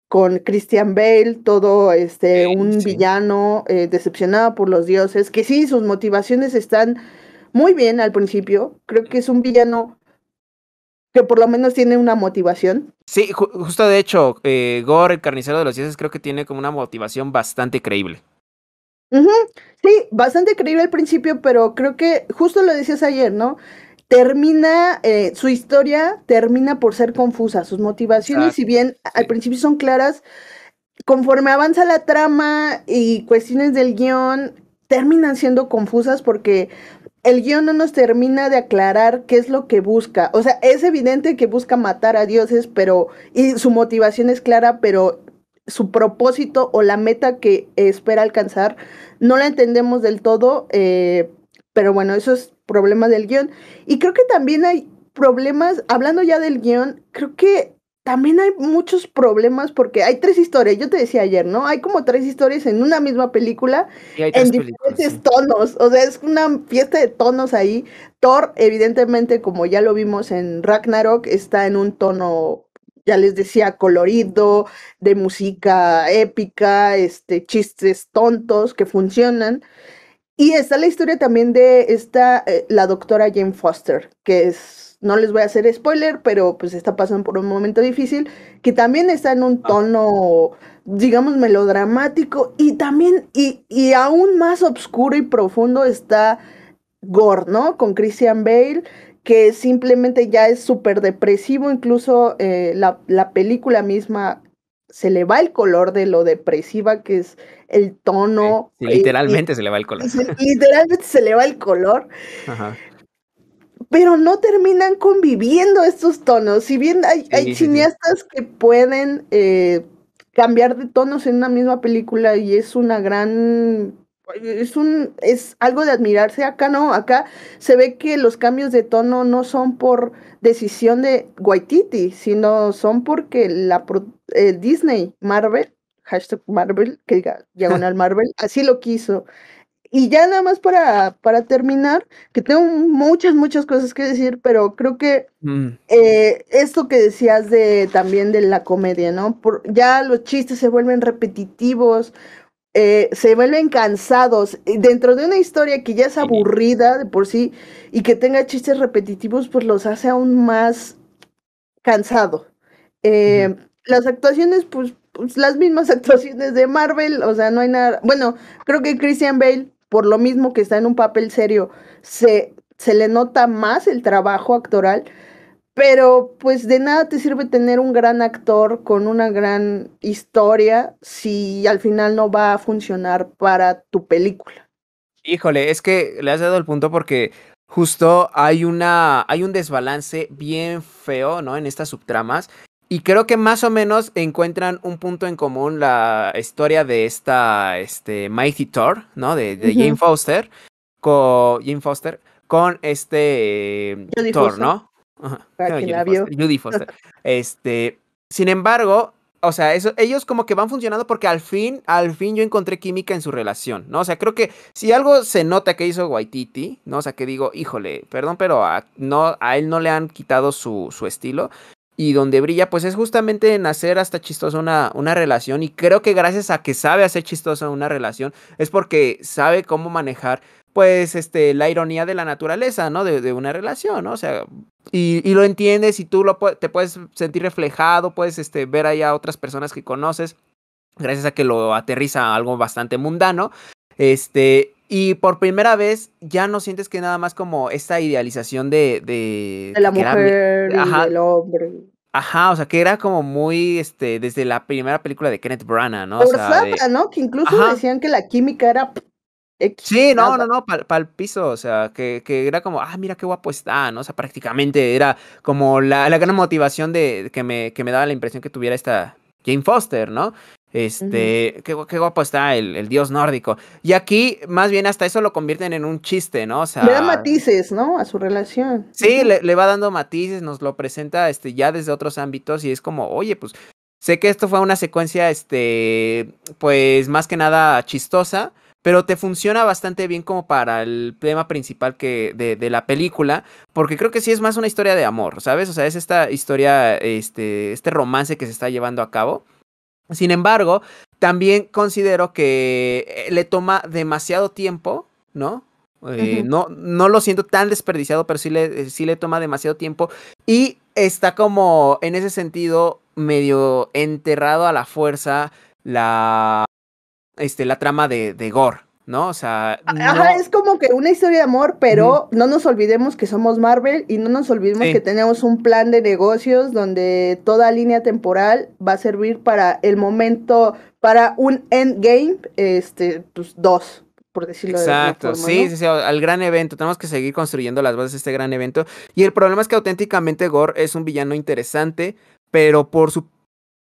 con Christian Bale, todo este un villano eh, decepcionado por los dioses, que sí, sus motivaciones están muy bien al principio, creo que es un villano que por lo menos tiene una motivación. Sí, justo de hecho, eh, Gore, el carnicero de los dioses, creo que tiene como una motivación bastante creíble. Sí, bastante creíble al principio, pero creo que justo lo decías ayer, ¿no? Termina, eh, su historia termina por ser confusa, sus motivaciones, si bien al principio son claras, conforme avanza la trama y cuestiones del guión, terminan siendo confusas porque el guión no nos termina de aclarar qué es lo que busca. O sea, es evidente que busca matar a dioses, pero. y su motivación es clara, pero su propósito o la meta que espera alcanzar no la entendemos del todo. Eh, pero bueno, eso es problema del guión. Y creo que también hay problemas, hablando ya del guión, creo que también hay muchos problemas porque hay tres historias, yo te decía ayer, ¿no? Hay como tres historias en una misma película en diferentes tonos, o sea, es una fiesta de tonos ahí. Thor, evidentemente, como ya lo vimos en Ragnarok, está en un tono, ya les decía, colorido, de música épica, este, chistes tontos que funcionan. Y está la historia también de esta, eh, la doctora Jane Foster, que es no les voy a hacer spoiler, pero pues está pasando por un momento difícil, que también está en un ah. tono, digamos, melodramático y también, y, aún más oscuro y profundo está Gore, ¿no? Con Christian Bale, que simplemente ya es súper depresivo, incluso eh, la, película misma se le va el color de lo depresiva que es el tono. literalmente eh, se le va el color. literalmente se le va el color. Ajá pero no terminan conviviendo estos tonos. Si bien hay, cineastas que pueden eh, cambiar de tonos en una misma película y es una gran es un es algo de admirarse acá no acá se ve que los cambios de tono no son por decisión de Waititi sino son porque la eh, Disney Marvel hashtag Marvel que diga diagonal Marvel así lo quiso y ya nada más para, para terminar, que tengo muchas, muchas cosas que decir, pero creo que mm. eh, esto que decías de también de la comedia, ¿no? ya los chistes se vuelven repetitivos, eh, se vuelven cansados. Dentro de una historia que ya es aburrida de por sí y que tenga chistes repetitivos, pues los hace aún más cansado. Eh, las actuaciones, pues, pues las mismas actuaciones de Marvel, o sea, no hay nada. Bueno, creo que Christian Bale por lo mismo que está en un papel serio, se, se le nota más el trabajo actoral, pero pues de nada te sirve tener un gran actor con una gran historia si al final no va a funcionar para tu película. Híjole, es que le has dado el punto porque justo hay una hay un desbalance bien feo, ¿no? En estas subtramas y creo que más o menos encuentran un punto en común la historia de esta este, Mighty Thor, ¿no? De, de Jane Foster. Con Jane Foster. Con este eh, Thor, Foster. ¿no? Ajá. Para Foster, Este. Sin embargo, o sea, eso, ellos como que van funcionando porque al fin, al fin yo encontré química en su relación, ¿no? O sea, creo que si algo se nota que hizo Waititi, ¿no? O sea, que digo, híjole, perdón, pero a, no, a él no le han quitado su, su estilo, y donde brilla, pues es justamente en hacer hasta chistosa una, una, relación. Y creo que gracias a que sabe hacer chistosa una relación, es porque sabe cómo manejar, pues, este, la ironía de la naturaleza, ¿no? De, una relación, ¿no? O sea, y, lo entiendes y tú lo, te puedes sentir reflejado, puedes este, ver ahí a otras personas que conoces, gracias a que lo aterriza a algo bastante mundano. Este, y por primera vez ya no sientes que nada más como esta idealización de... De, la mujer y ajá, del hombre. Ajá, o sea, que era como muy, este, desde la primera película de Kenneth Branagh, ¿no? Por o ¿no? Que incluso decían que la química era... sí, no, no, no, para el piso, o sea, que, que, era como, ah, mira qué guapo está, ¿no? O sea, prácticamente era como la, la gran motivación de, que, me, que me daba la impresión que tuviera esta Jane Foster, ¿no? Este, qué, guapo está el, dios nórdico. Y aquí, más bien, hasta eso lo convierten en un chiste, ¿no? O sea, le da matices, ¿no? A su relación. Sí, le, va dando matices, nos lo presenta este, ya desde otros ámbitos y es como, oye, pues sé que esto fue una secuencia, este, pues más que nada chistosa, pero te funciona bastante bien como para el tema principal que de, de, la película, porque creo que sí es más una historia de amor, ¿sabes? O sea, es esta historia, este, este romance que se está llevando a cabo. Sin embargo, también considero que eh, le toma demasiado tiempo, ¿no? Eh, no, no lo siento tan desperdiciado, pero sí le, eh, sí le toma demasiado tiempo. Y está como, en ese sentido, medio enterrado a la fuerza la, este, la trama de Gore, ¿no? O sea. Ah, es como que una historia de amor, pero no nos olvidemos que somos Marvel y no nos olvidemos que tenemos un plan de negocios donde toda línea temporal va a servir para el momento, para un endgame, este, pues dos. Por decirlo Exacto, sí, sí, sí, al gran evento. Tenemos que seguir construyendo las bases de este gran evento. Y el problema es que auténticamente Gore es un villano interesante, pero por su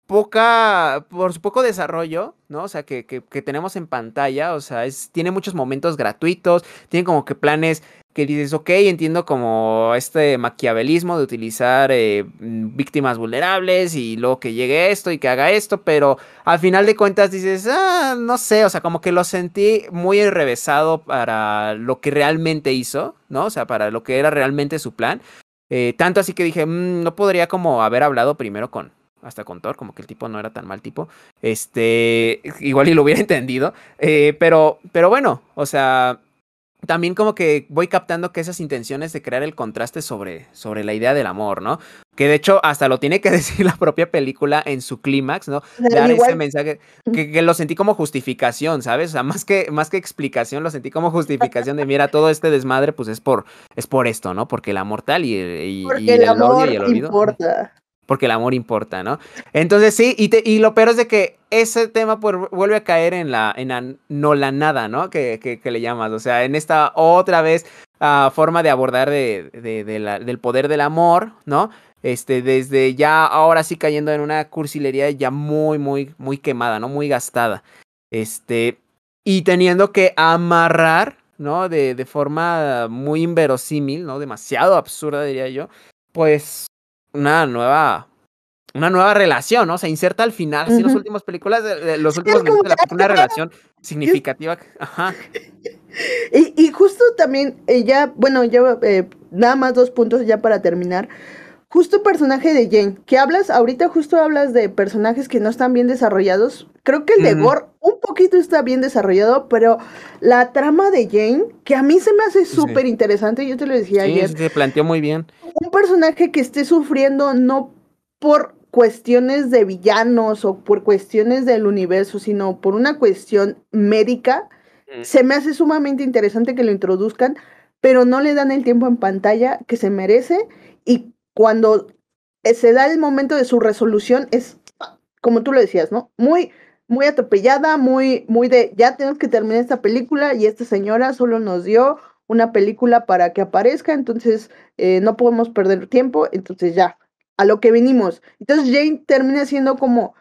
poca, por su poco desarrollo, ¿no? O sea, que, tenemos en pantalla, o sea, es, tiene muchos momentos gratuitos, tiene como que planes que dices, ok, entiendo como este maquiavelismo de utilizar eh, mm, víctimas vulnerables y luego que llegue esto y que haga esto, pero al final de cuentas dices, ah, no sé, o sea, como que lo sentí muy enrevesado para lo que realmente hizo, ¿no? O sea, para lo que era realmente su plan. Eh, tanto así que dije, mm, no podría como haber hablado primero con, hasta con Thor, como que el tipo no era tan mal tipo. Este, igual y lo hubiera entendido. Eh, pero, pero bueno, o sea, también como que voy captando que esas intenciones de crear el contraste sobre, sobre la idea del amor, ¿no? Que de hecho hasta lo tiene que decir la propia película en su clímax, ¿no? Dar ese mensaje que, lo sentí como justificación, ¿sabes? O sea, más que, más que explicación, lo sentí como justificación de mira, todo este desmadre pues es por, es por esto, ¿no? Porque el amor tal y, y, el, amor y el olvido porque el amor importa, ¿no? Entonces sí, y, te, y lo peor es de que ese tema pues, vuelve a caer en la, en no la nada, ¿no? Que, que, que, le llamas, o sea, en esta otra vez ah, forma de abordar de, la, del poder del amor, ¿no? Este, desde ya ahora sí cayendo en una cursilería ya muy, muy, muy quemada, ¿no? Muy gastada. Este, y teniendo que amarrar, ¿no? De, de forma muy inverosímil, ¿no? Demasiado absurda, diría yo, pues una nueva una nueva relación, ¿no? Se inserta al final, uh las últimas películas, los últimos minutos de la una relación significativa. Y, justo también, eh, ya, bueno, ya eh, nada más dos puntos ya para terminar. Justo personaje de Jane, que hablas, ahorita justo hablas de personajes que no están bien desarrollados. Creo que el de Gore un poquito está bien desarrollado, pero la trama de Jane, que a mí se me hace súper interesante, yo te lo decía sí, Se planteó muy bien. Un personaje que esté sufriendo no por cuestiones de villanos o por cuestiones del universo, sino por una cuestión médica, mm. se me hace sumamente interesante que lo introduzcan, pero no le dan el tiempo en pantalla que se merece y cuando se da el momento de su resolución es, como tú lo decías, ¿no? Muy, muy atropellada, muy, muy de, ya tenemos que terminar esta película y esta señora solo nos dio una película para que aparezca, entonces eh, no podemos perder tiempo, entonces ya, a lo que venimos. Entonces Jane termina siendo como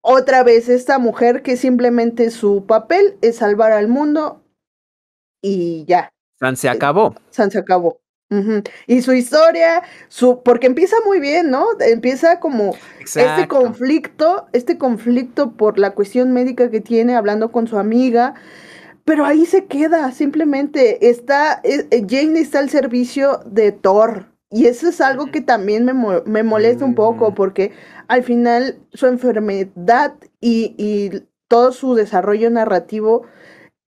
otra vez esta mujer que simplemente su papel es salvar al mundo y ya. San se eh, acabó. San se acabó. Y su historia, su, porque empieza muy bien, ¿no? Empieza como este conflicto, este conflicto por la cuestión médica que tiene hablando con su amiga, pero ahí se queda, simplemente está, eh, eh, Jane está al servicio de Thor. Y eso es algo que también me, molesta un poco, mm. porque al final su enfermedad y, y todo su desarrollo narrativo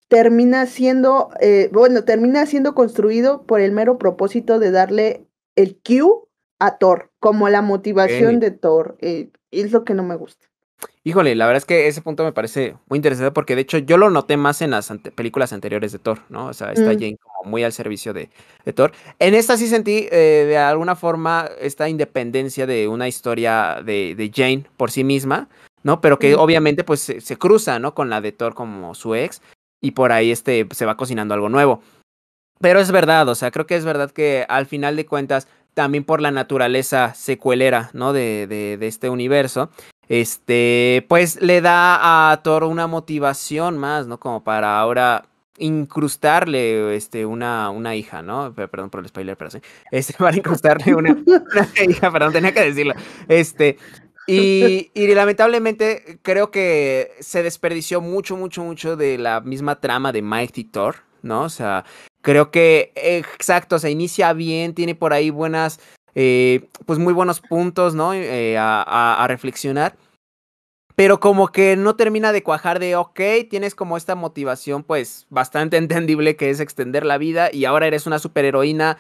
termina siendo, eh, bueno, termina siendo construido por el mero propósito de darle el Q a Thor, como la motivación de Thor. Eh, es lo que no me gusta. Híjole, la verdad es que ese punto me parece muy interesante porque de hecho yo lo noté más en las películas anteriores de Thor, ¿no? O sea, está mm. Jane como muy al servicio de, Thor. En esta sí sentí eh, de alguna forma esta independencia de una historia de, Jane por sí misma, ¿no? Pero que obviamente pues se, cruza, ¿no? Con la de Thor como su ex y por ahí este, se va cocinando algo nuevo. Pero es verdad, o sea, creo que es verdad que al final de cuentas, también por la naturaleza secuelera, ¿no? De, de, este universo, este, pues le da a Thor una motivación más, ¿no? Como para ahora incrustarle este, una, una hija, ¿no? Perdón por el spoiler, pero sí. Este, para incrustarle una, hija, perdón, tenía que decirlo. Este, y, lamentablemente creo que se desperdició mucho, mucho, mucho de la misma trama de Mighty Thor, ¿no? O sea, creo que, exacto, se inicia bien, tiene por ahí buenas, eh, pues muy buenos puntos, ¿no? Eh, a, reflexionar pero como que no termina de cuajar de, ok, tienes como esta motivación pues bastante entendible que es extender la vida y ahora eres una superheroína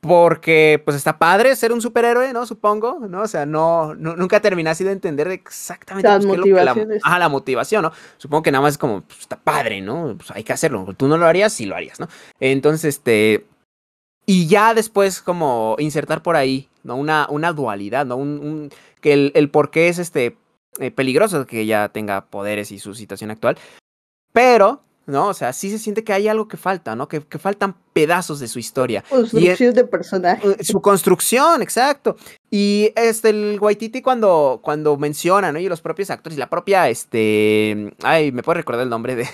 porque pues está padre ser un superhéroe, ¿no? Supongo, ¿no? O sea, no, nunca terminas de entender exactamente a pues, lo que la, motivación, ¿no? Supongo que nada más es como, pues, está padre, ¿no? Pues hay que hacerlo, tú no lo harías, sí lo harías, ¿no? Entonces, este, y ya después como insertar por ahí, ¿no? Una, una dualidad, ¿no? Un, que el, por qué es este eh, peligroso que ella tenga poderes y su situación actual, pero o sea, sí se siente que hay algo que falta, ¿no? Que, faltan pedazos de su historia. E construcción de personaje. Eh, su construcción, exacto. Y este, el Waititi cuando, cuando menciona, ¿no? Y los propios actores, y la propia, este, ay, me puedo recordar el nombre de,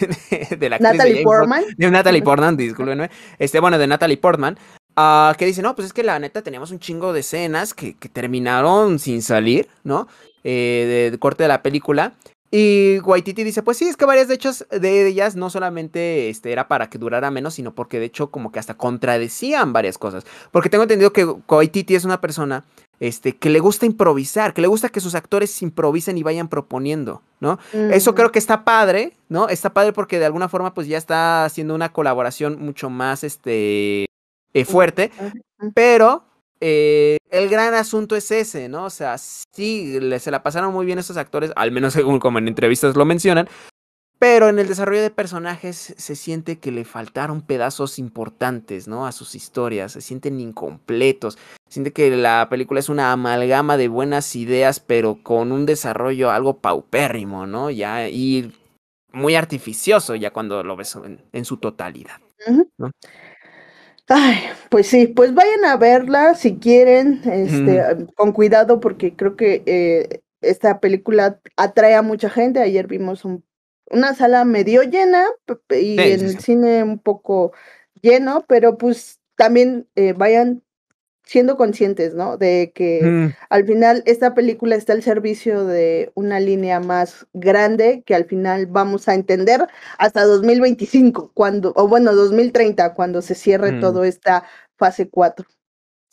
la actriz. Natalie Portman. de Natalie Portman, disculpenme Este, bueno, de Natalie Portman. Ah, que dice, no, pues es que la neta teníamos un chingo de escenas que, que terminaron sin salir, ¿no? Eh, de corte de la película. Y Guaititi dice, pues sí, es que varias de de ellas no solamente este, era para que durara menos, sino porque de hecho como que hasta contradecían varias cosas. Porque tengo entendido que Guaititi es una persona este, que le gusta improvisar, que le gusta que sus actores improvisen y vayan proponiendo, ¿no? Eso creo que está padre, ¿no? Está padre porque de alguna forma pues ya está haciendo una colaboración mucho más, este, eh, fuerte, pero eh, el gran asunto es ese, ¿no? O sea, sí, se la pasaron muy bien estos actores, al menos según como en entrevistas lo mencionan, pero en el desarrollo de personajes se siente que le faltaron pedazos importantes, ¿no? A sus historias, se sienten incompletos, se siente que la película es una amalgama de buenas ideas, pero con un desarrollo algo paupérrimo, ¿no? Ya, y muy artificioso ya cuando lo ves en, su totalidad, ¿no? Ay, pues sí, pues vayan a verla si quieren, este, con cuidado porque creo que eh, esta película atrae a mucha gente. Ayer vimos una sala medio llena y en el cine un poco lleno, pero pues también eh, vayan siendo conscientes, ¿no? De que mm. al final esta película está al servicio de una línea más grande que al final vamos a entender hasta 2025, cuando, o bueno, 2030, cuando se cierre mm. toda esta fase 4.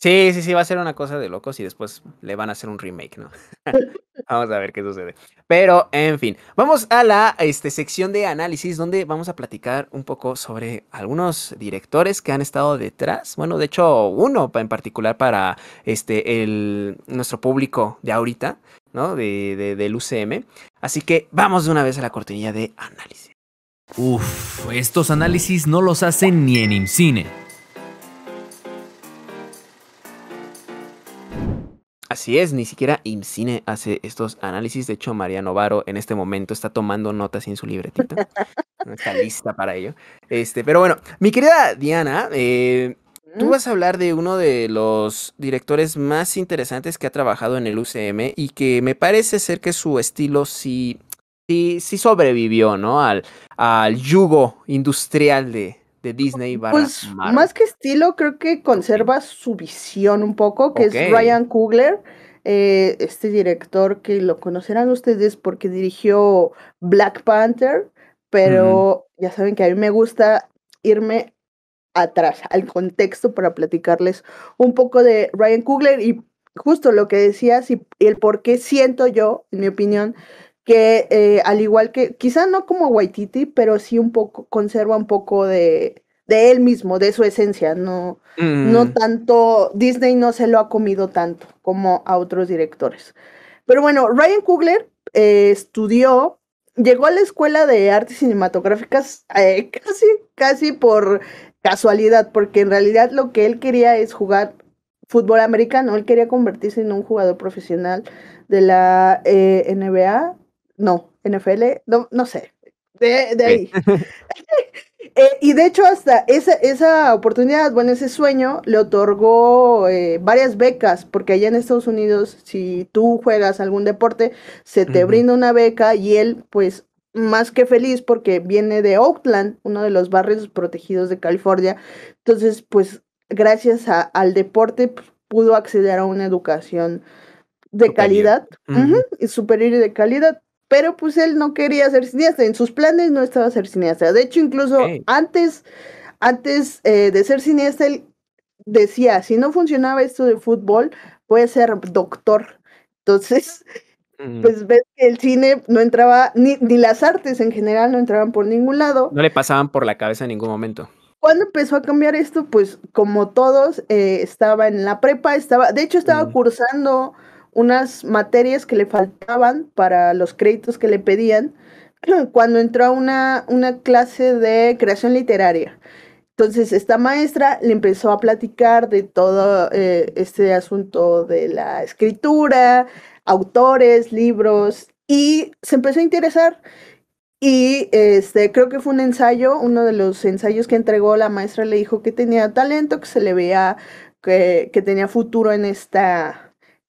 Sí, sí, sí, va a ser una cosa de locos y después le van a hacer un remake, ¿no? vamos a ver qué sucede. Pero, en fin, vamos a la este, sección de análisis donde vamos a platicar un poco sobre algunos directores que han estado detrás. Bueno, de hecho, uno en particular para este, el, nuestro público de ahorita, ¿no? De, del UCM. Así que vamos de una vez a la cortinilla de análisis. Uf, estos análisis no los hacen ni en IMCINE. Así es, ni siquiera IMCINE hace estos análisis. De hecho, María Novaro en este momento está tomando notas en su libretita. está lista para ello. Este, pero bueno, mi querida Diana, eh, tú vas a hablar de uno de los directores más interesantes que ha trabajado en el UCM y que me parece ser que su estilo sí, sí, sí sobrevivió, ¿no? Al, al yugo industrial de, de Disney pues, Más que estilo, creo que conserva su visión un poco, que es Ryan Coogler, eh, este director que lo conocerán ustedes porque dirigió Black Panther, pero ya saben que a mí me gusta irme atrás, al contexto para platicarles un poco de Ryan Coogler y justo lo que decías y el por qué siento yo, en mi opinión, que eh, al igual que, quizá no como Waititi, pero sí un poco, conserva un poco de, él mismo, de su esencia, no, no mm. tanto, Disney no se lo ha comido tanto como a otros directores. Pero bueno, Ryan Coogler eh, estudió, llegó a la escuela de artes cinematográficas eh, casi, casi por casualidad, porque en realidad lo que él quería es jugar fútbol americano, él quería convertirse en un jugador profesional de la NBA no, NFL, no, sé, de, ahí. Eh, y de hecho, hasta esa, oportunidad, bueno, ese sueño le otorgó eh, varias becas, porque allá en Estados Unidos, si tú juegas algún deporte, se te brinda una beca y él, pues, más que feliz porque viene de Oakland, uno de los barrios protegidos de California. Entonces, pues, gracias al deporte pues, pudo acceder a una educación de calidad, y superior y de calidad pero pues él no quería ser cineasta, en sus planes no estaba ser cineasta. De hecho, incluso antes, antes eh, de ser cineasta, él decía, si no funcionaba esto de fútbol, voy a ser doctor. Entonces, mm. pues ves que el cine no entraba, ni, las artes en general no entraban por ningún lado. No le pasaban por la cabeza en ningún momento. Cuando empezó a cambiar esto? Pues como todos, eh, estaba en la prepa, estaba, de hecho estaba mm. cursando unas materias que le faltaban para los créditos que le pedían cuando entró a una, una clase de creación literaria. Entonces, esta maestra le empezó a platicar de todo eh, este asunto de la escritura, autores, libros, y se empezó a interesar. Y este, creo que fue un ensayo, uno de los ensayos que entregó la maestra le dijo que tenía talento, que se le veía que, que tenía futuro en esta,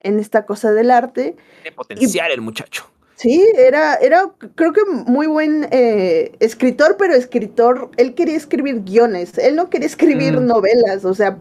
en esta cosa del arte. De potenciar el muchacho. Sí, era, era, creo que muy buen eh, escritor, pero escritor, él quería escribir guiones, él no quería escribir mm. novelas, o sea,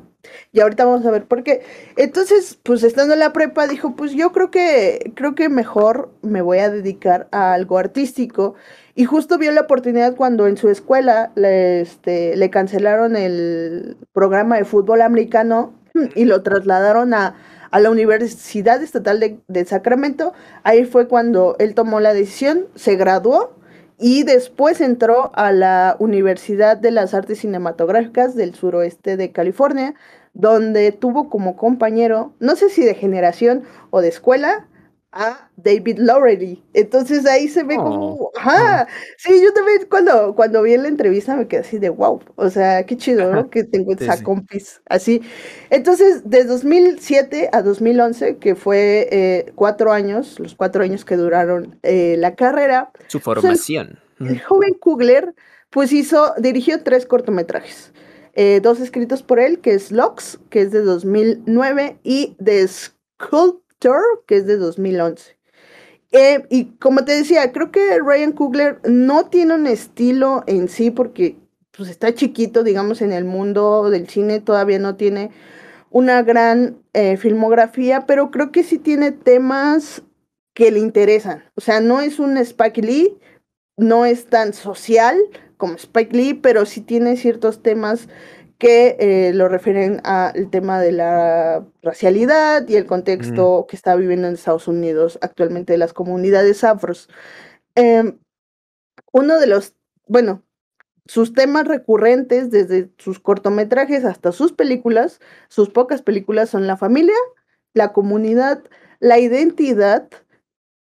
y ahorita vamos a ver por qué. Entonces, pues estando en la prepa, dijo, pues yo creo que, creo que mejor me voy a dedicar a algo artístico. Y justo vio la oportunidad cuando en su escuela le este, cancelaron el programa de fútbol americano y lo trasladaron a, a la Universidad Estatal de, Sacramento. Ahí fue cuando él tomó la decisión, se graduó y después entró a la Universidad de las Artes Cinematográficas del suroeste de California, donde tuvo como compañero, no sé si de generación o de escuela, a David Lowery, Entonces ahí se ve como, ¡ah! sí, yo también cuando, cuando vi la entrevista me quedé así de wow, o sea, qué chido, ¿no? Que tengo esa compis, así. Entonces, de 2007 a 2011, que fue eh, cuatro años, los cuatro años que duraron eh, la carrera. Su pues, formación. el, joven Kugler, pues hizo, dirigió tres cortometrajes. Eh, dos escritos por él, que es Locks, que es de 2009, y The Sculpt que es de 2011. Eh, y como te decía, creo que Ryan Coogler no tiene un estilo en sí porque pues, está chiquito, digamos, en el mundo del cine, todavía no tiene una gran eh, filmografía, pero creo que sí tiene temas que le interesan. O sea, no es un Spike Lee, no es tan social como Spike Lee, pero sí tiene ciertos temas que eh, lo refieren al tema de la racialidad y el contexto que está viviendo en Estados Unidos actualmente las comunidades afros. Em, uno de los, bueno, sus temas recurrentes desde sus cortometrajes hasta sus películas, sus pocas películas son la familia, la comunidad, la identidad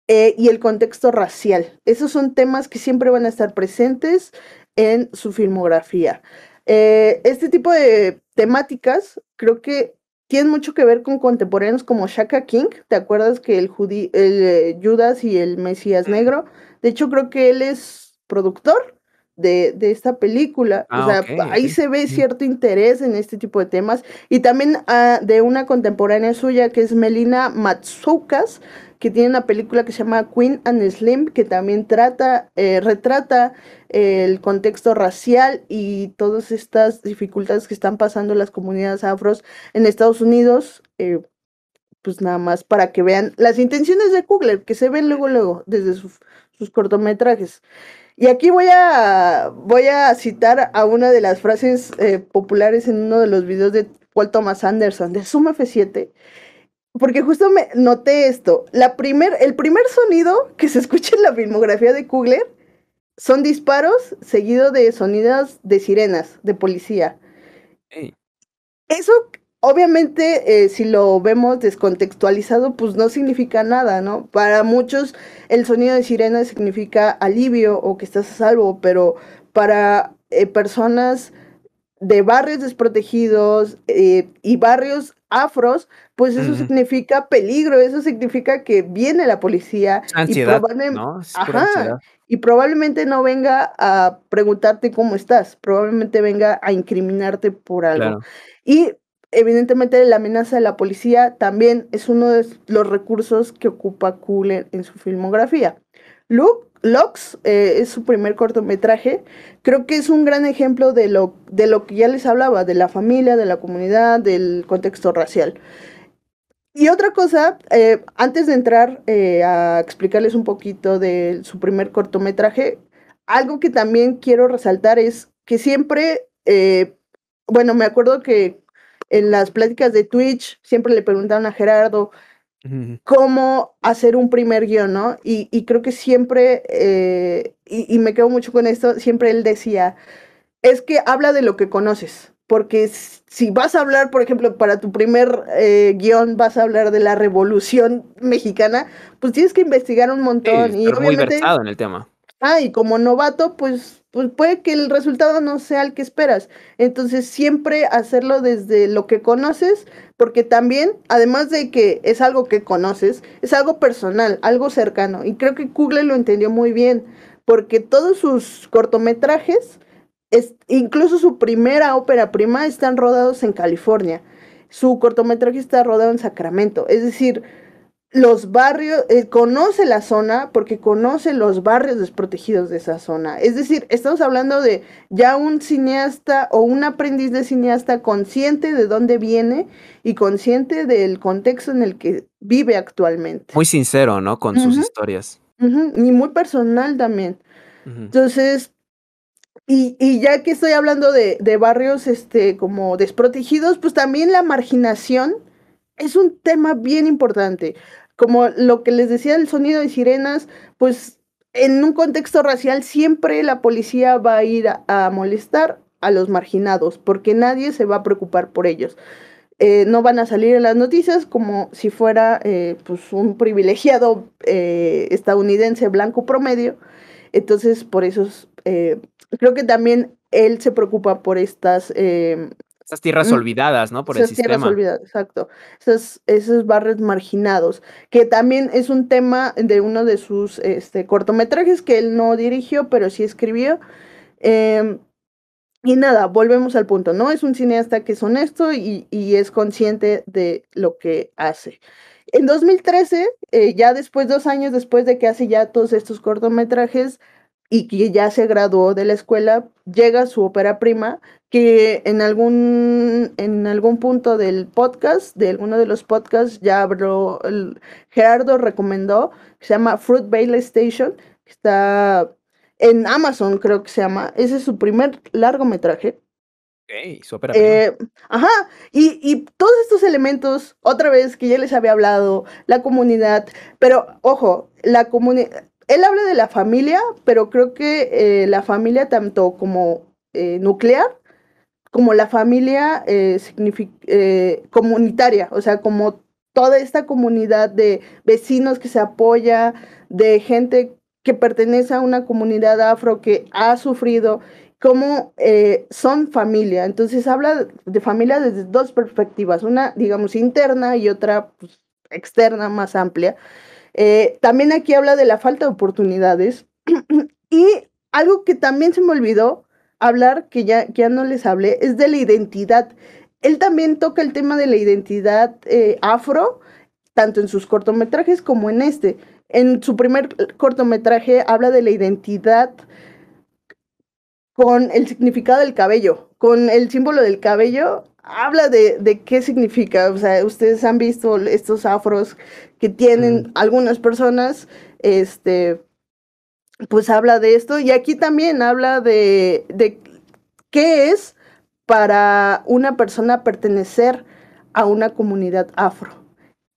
eh, y el contexto racial. Esos son temas que siempre van a estar presentes en su filmografía. Eh, este tipo de temáticas creo que tienen mucho que ver con contemporáneos como Shaka King. ¿Te acuerdas que el, eh, Judas y el Mesías Negro? De hecho, creo que él es productor de, esta película. Ah, ahí se ve cierto interés en este tipo de temas. Y también ah, de una contemporánea suya que es Melina Matsoukas que tiene una película que se llama Queen and Slim, que también trata, eh, retrata eh, el contexto racial y todas estas dificultades que están pasando las comunidades afros en Estados Unidos. Eh, pues nada más para que vean las intenciones de Kugler, que se ven luego, luego, desde sus, cortometrajes. Y aquí voy a, voy a citar a una de las frases populares en uno de los videos de Paul Thomas Anderson, de Suma F7, porque justo me noté esto. La primer, el primer sonido que se escucha en la filmografía de Kugler son disparos seguido de sonidos de sirenas, de policía. Eso, obviamente, eh, si lo vemos descontextualizado, pues no significa nada, ¿no? Para muchos el sonido de sirena significa alivio o que estás a salvo, pero para eh, personas de barrios desprotegidos eh, y barrios afros, pues eso significa peligro, eso significa que viene la policía. Ansiedad, y, y probablemente no venga a preguntarte cómo estás, probablemente venga a incriminarte por algo. Y evidentemente la amenaza de la policía también es uno de los recursos que ocupa Cullen en su filmografía. Luke Locks eh, es su primer cortometraje. Creo que es un gran ejemplo de lo, de lo que ya les hablaba, de la familia, de la comunidad, del contexto racial. Y otra cosa, eh, antes de entrar eh, a explicarles un poquito de su primer cortometraje, algo que también quiero resaltar es que siempre, bueno, me acuerdo que en las pláticas de Twitch siempre le preguntaron a Gerardo, cómo hacer un primer guión, ¿no? Y, y creo que siempre, eh, y, me quedo mucho con esto, siempre él decía, es que habla de lo que conoces, porque si vas a hablar, por ejemplo, para tu primer eh, guión vas a hablar de la revolución mexicana, pues tienes que investigar un montón. y muy versado en el tema. Ah, y como novato, pues pues puede que el resultado no sea el que esperas. Entonces siempre hacerlo desde lo que conoces, porque también, además de que es algo que conoces, es algo personal, algo cercano. Y creo que Google lo entendió muy bien, porque todos sus cortometrajes, incluso su primera ópera prima, están rodados en California. Su cortometraje está rodado en Sacramento. Es decir, los barrios, conoce la zona porque conoce los barrios desprotegidos de esa zona. Es decir, estamos hablando de ya un cineasta o un aprendiz de cineasta consciente de dónde viene y consciente del contexto en el que vive actualmente. Muy sincero, ¿no? Con sus historias. Y muy personal también. Entonces, y, y, ya que estoy hablando de, de, barrios este, como desprotegidos, pues también la marginación es un tema bien importante como lo que les decía el sonido de sirenas, pues en un contexto racial siempre la policía va a ir a, molestar a los marginados porque nadie se va a preocupar por ellos. Eh, no van a salir en las noticias como si fuera eh, pues un privilegiado eh, estadounidense blanco promedio. Entonces, por eso creo que también él se preocupa por estas tierras olvidadas, ¿no? Por el sistema. tierras olvidadas, exacto. esos barrios marginados, que también es un tema de uno de sus este, cortometrajes que él no dirigió, pero sí escribió. Em, y nada, volvemos al punto, ¿no? Es un cineasta que es honesto y, es consciente de lo que hace. En 2013, eh, ya después, dos años después de que hace ya todos estos cortometrajes, y que ya se graduó de la escuela, llega su ópera prima, que en algún, en algún punto del podcast, de alguno de los podcasts, ya habló, el, Gerardo recomendó, que se llama Fruit Fruitvale Station, que está en Amazon, creo que se llama. Ese es su primer largometraje. su ópera eh, ajá, y, y todos estos elementos, otra vez que ya les había hablado, la comunidad, pero ojo, la comunidad él habla de la familia, pero creo que eh, la familia tanto como eh, nuclear, como la familia eh, comunitaria, o sea, como toda esta comunidad de vecinos que se apoya, de gente que pertenece a una comunidad afro que ha sufrido, como son familia. Entonces habla de familia desde dos perspectivas, una, digamos, interna y otra pues, externa más amplia. Eh, también aquí habla de la falta de oportunidades y algo que también se me olvidó hablar, que ya, ya no les hablé, es de la identidad. Él también toca el tema de la identidad eh, afro, tanto en sus cortometrajes como en este. En su primer cortometraje habla de la identidad con el significado del cabello, con el símbolo del cabello, habla de, de, qué significa. O sea, ustedes han visto estos afros que tienen algunas personas, este, pues habla de esto. Y aquí también habla de, qué es para una persona pertenecer a una comunidad afro.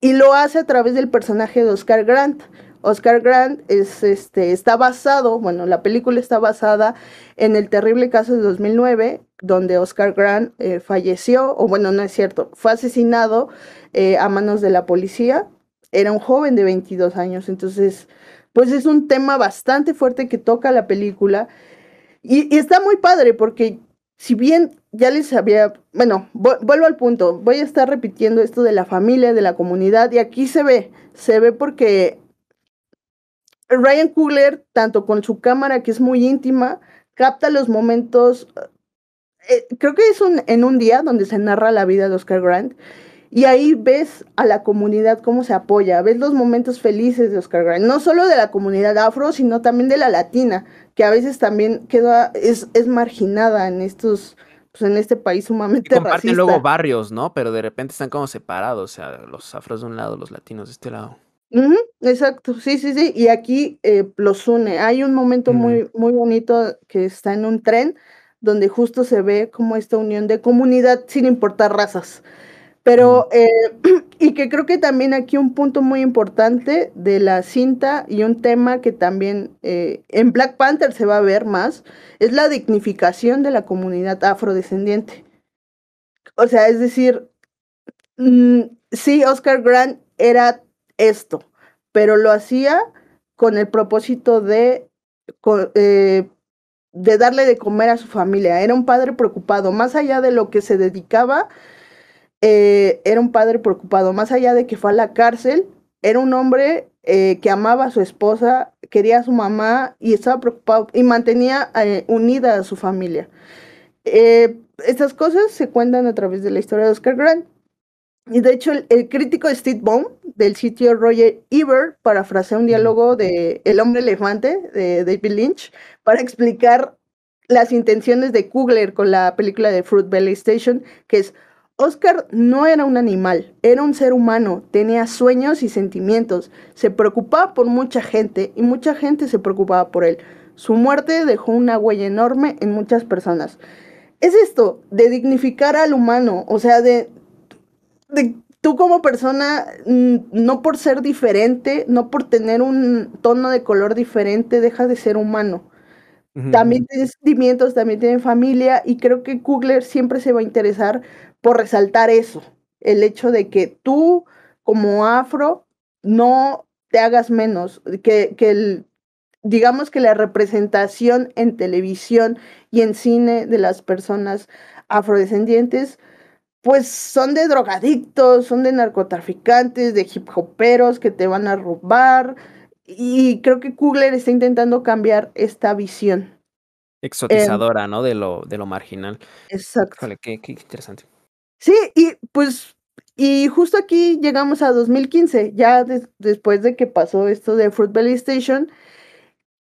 Y lo hace a través del personaje de Oscar Grant. Oscar Grant es, este, está basado, bueno, la película está basada en el terrible caso de 2009, donde Oscar Grant eh, falleció, o bueno, no es cierto, fue asesinado eh, a manos de la policía era un joven de 22 años. Entonces, pues es un tema bastante fuerte que toca la película. Y, está muy padre porque si bien ya les había, bueno, vuelvo al punto, voy a estar repitiendo esto de la familia, de la comunidad, y aquí se ve, se ve porque Ryan Coogler, tanto con su cámara que es muy íntima, capta los momentos, eh, creo que es un, en un día donde se narra la vida de Oscar Grant, y ahí ves a la comunidad cómo se apoya, ves los momentos felices de Oscar Grant, no solo de la comunidad afro, sino también de la latina, que a veces también queda, es, es marginada en estos, pues en este país sumamente y comparten luego barrios, ¿no? Pero de repente están como separados, o sea, los afros de un lado, los latinos de este lado. exacto, sí, sí, sí. Y aquí eh, los une. Hay un momento muy, muy bonito que está en un tren donde justo se ve como esta unión de comunidad sin importar razas. Pero, eh, y que creo que también aquí un punto muy importante de la cinta y un tema que también eh, en Black Panther se va a ver más, es la dignificación de la comunidad afrodescendiente. O sea, es decir, mm, sí, Oscar Grant era esto, pero lo hacía con el propósito de, eh, de darle de comer a su familia. Era un padre preocupado, más allá de lo que se dedicaba eh, era un padre preocupado, más allá de que fue a la cárcel, era un hombre eh, que amaba a su esposa, quería a su mamá y estaba preocupado y mantenía eh, unida a su familia. estas cosas se cuentan a través de la historia de Oscar Grant. Y de hecho, el, crítico Steve Baum del sitio Roger Ebert parafrasea un diálogo de El hombre elefante de David Lynch para explicar las intenciones de Kugler con la película de Fruit Valley Station, que es Oscar no era un animal, era un ser humano, tenía sueños y sentimientos, se preocupaba por mucha gente y mucha gente se preocupaba por él. Su muerte dejó una huella enorme en muchas personas. Es esto, de dignificar al humano, o sea, de, tú como persona, mm, no por ser diferente, no por tener un tono de color diferente, dejas de ser humano. También tiene sentimientos, también tiene familia y creo que Kugler siempre se va a interesar por resaltar eso, el hecho de que tú como afro no te hagas menos, que, que el, digamos que la representación en televisión y en cine de las personas afrodescendientes, pues son de drogadictos, son de narcotraficantes, de hip hoperos que te van a robar. Y creo que Kugler está intentando cambiar esta visión. Exotizadora, ¿no? De lo, de lo marginal. Exacto. qué interesante. Sí, y pues, y justo aquí llegamos a 2015, ya después de que pasó esto de Fruit Valley Station.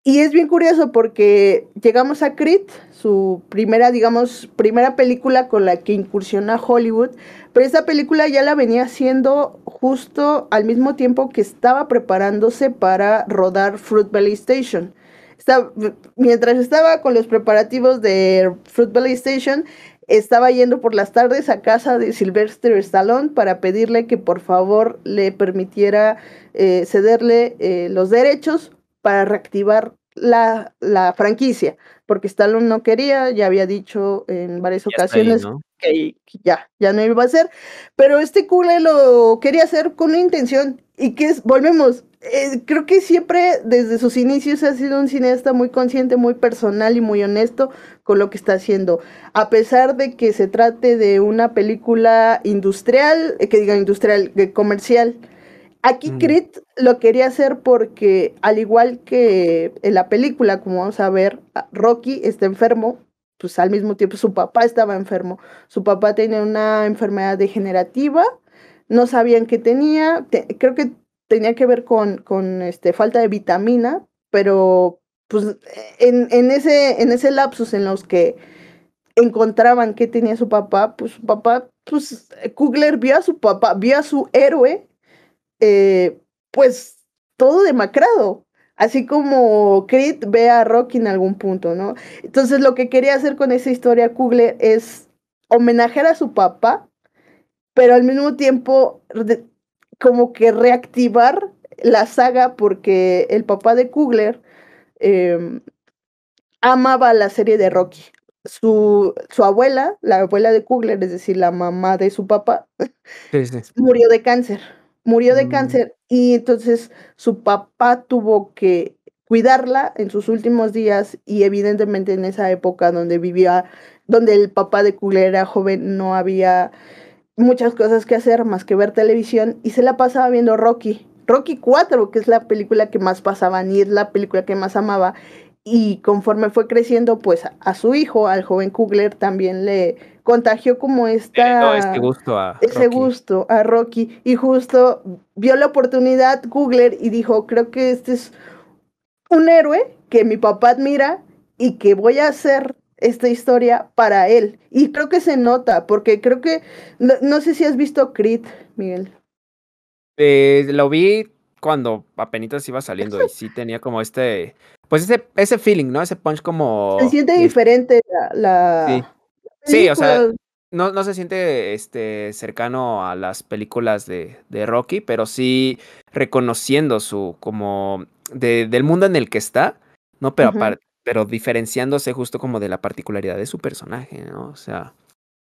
Y es bien curioso porque llegamos a Creed, su primera, digamos, primera película con la que incursiona Hollywood, pero esta película ya la venía haciendo justo al mismo tiempo que estaba preparándose para rodar Fruit Valley Station. Está, mientras estaba con los preparativos de Fruit Valley Station, estaba yendo por las tardes a casa de Sylvester Stallone para pedirle que por favor le permitiera eh, cederle eh, los derechos para reactivar la, franquicia, porque Stallone no quería, ya había dicho en varias ocasiones que, ya, ya no iba a ser pero este cule lo quería hacer con una intención y que es, volvemos, eh, creo que siempre desde sus inicios ha sido un cineasta muy consciente, muy personal y muy honesto, con lo que está haciendo. A pesar de que se trate de una película industrial, eh, que diga industrial, comercial, Aquí Crit lo quería hacer porque, al igual que en la película, como vamos a ver, ah, Rocky está enfermo, pues al mismo tiempo su papá estaba enfermo. Su papá tenía una enfermedad degenerativa, no sabían qué tenía, creo que tenía que ver con, con este, falta de vitamina, pero pues en, ese, en ese lapsus en los que encontraban que tenía su papá, pues su papá, pues Kugler vio a su papá, vio a su héroe, eh, pues todo demacrado, así como Creed ve a Rocky en algún punto, ¿no? Entonces lo que quería hacer con esa historia Kugler es homenajear a su papá, pero al mismo tiempo como que reactivar la saga porque el papá de Kugler Em, amaba la serie de Rocky. Su, su, abuela, la abuela de Kugler, es decir, la mamá de su papá, murió de cáncer. Murió de mm. cáncer y entonces su papá tuvo que cuidarla en sus últimos días y evidentemente en esa época donde vivía, donde el papá de Kugler era joven, no había muchas cosas que hacer más que ver televisión y se la pasaba viendo Rocky Rocky 4, que es la película que más pasaba ni es la película que más amaba. Y conforme fue creciendo, pues a, su hijo, al joven Kugler, también le contagió como esta... este gusto a ese gusto a Rocky. Y justo vio la oportunidad Kugler y dijo, creo que este es un héroe que mi papá admira y que voy a hacer esta historia para él. Y creo que se nota, porque creo que, no, no sé si has visto Creed, Miguel. Eh, lo vi cuando apenas iba saliendo y sí tenía como este, pues ese, ese feeling, ¿no? Ese punch como... Se siente diferente la... Sí. o sea, no, no, se siente este, cercano a las películas de, de Rocky, pero sí reconociendo su, como, de, del mundo en el que está, ¿no? Pero, pero diferenciándose justo como de la particularidad de su personaje, ¿no? O sea...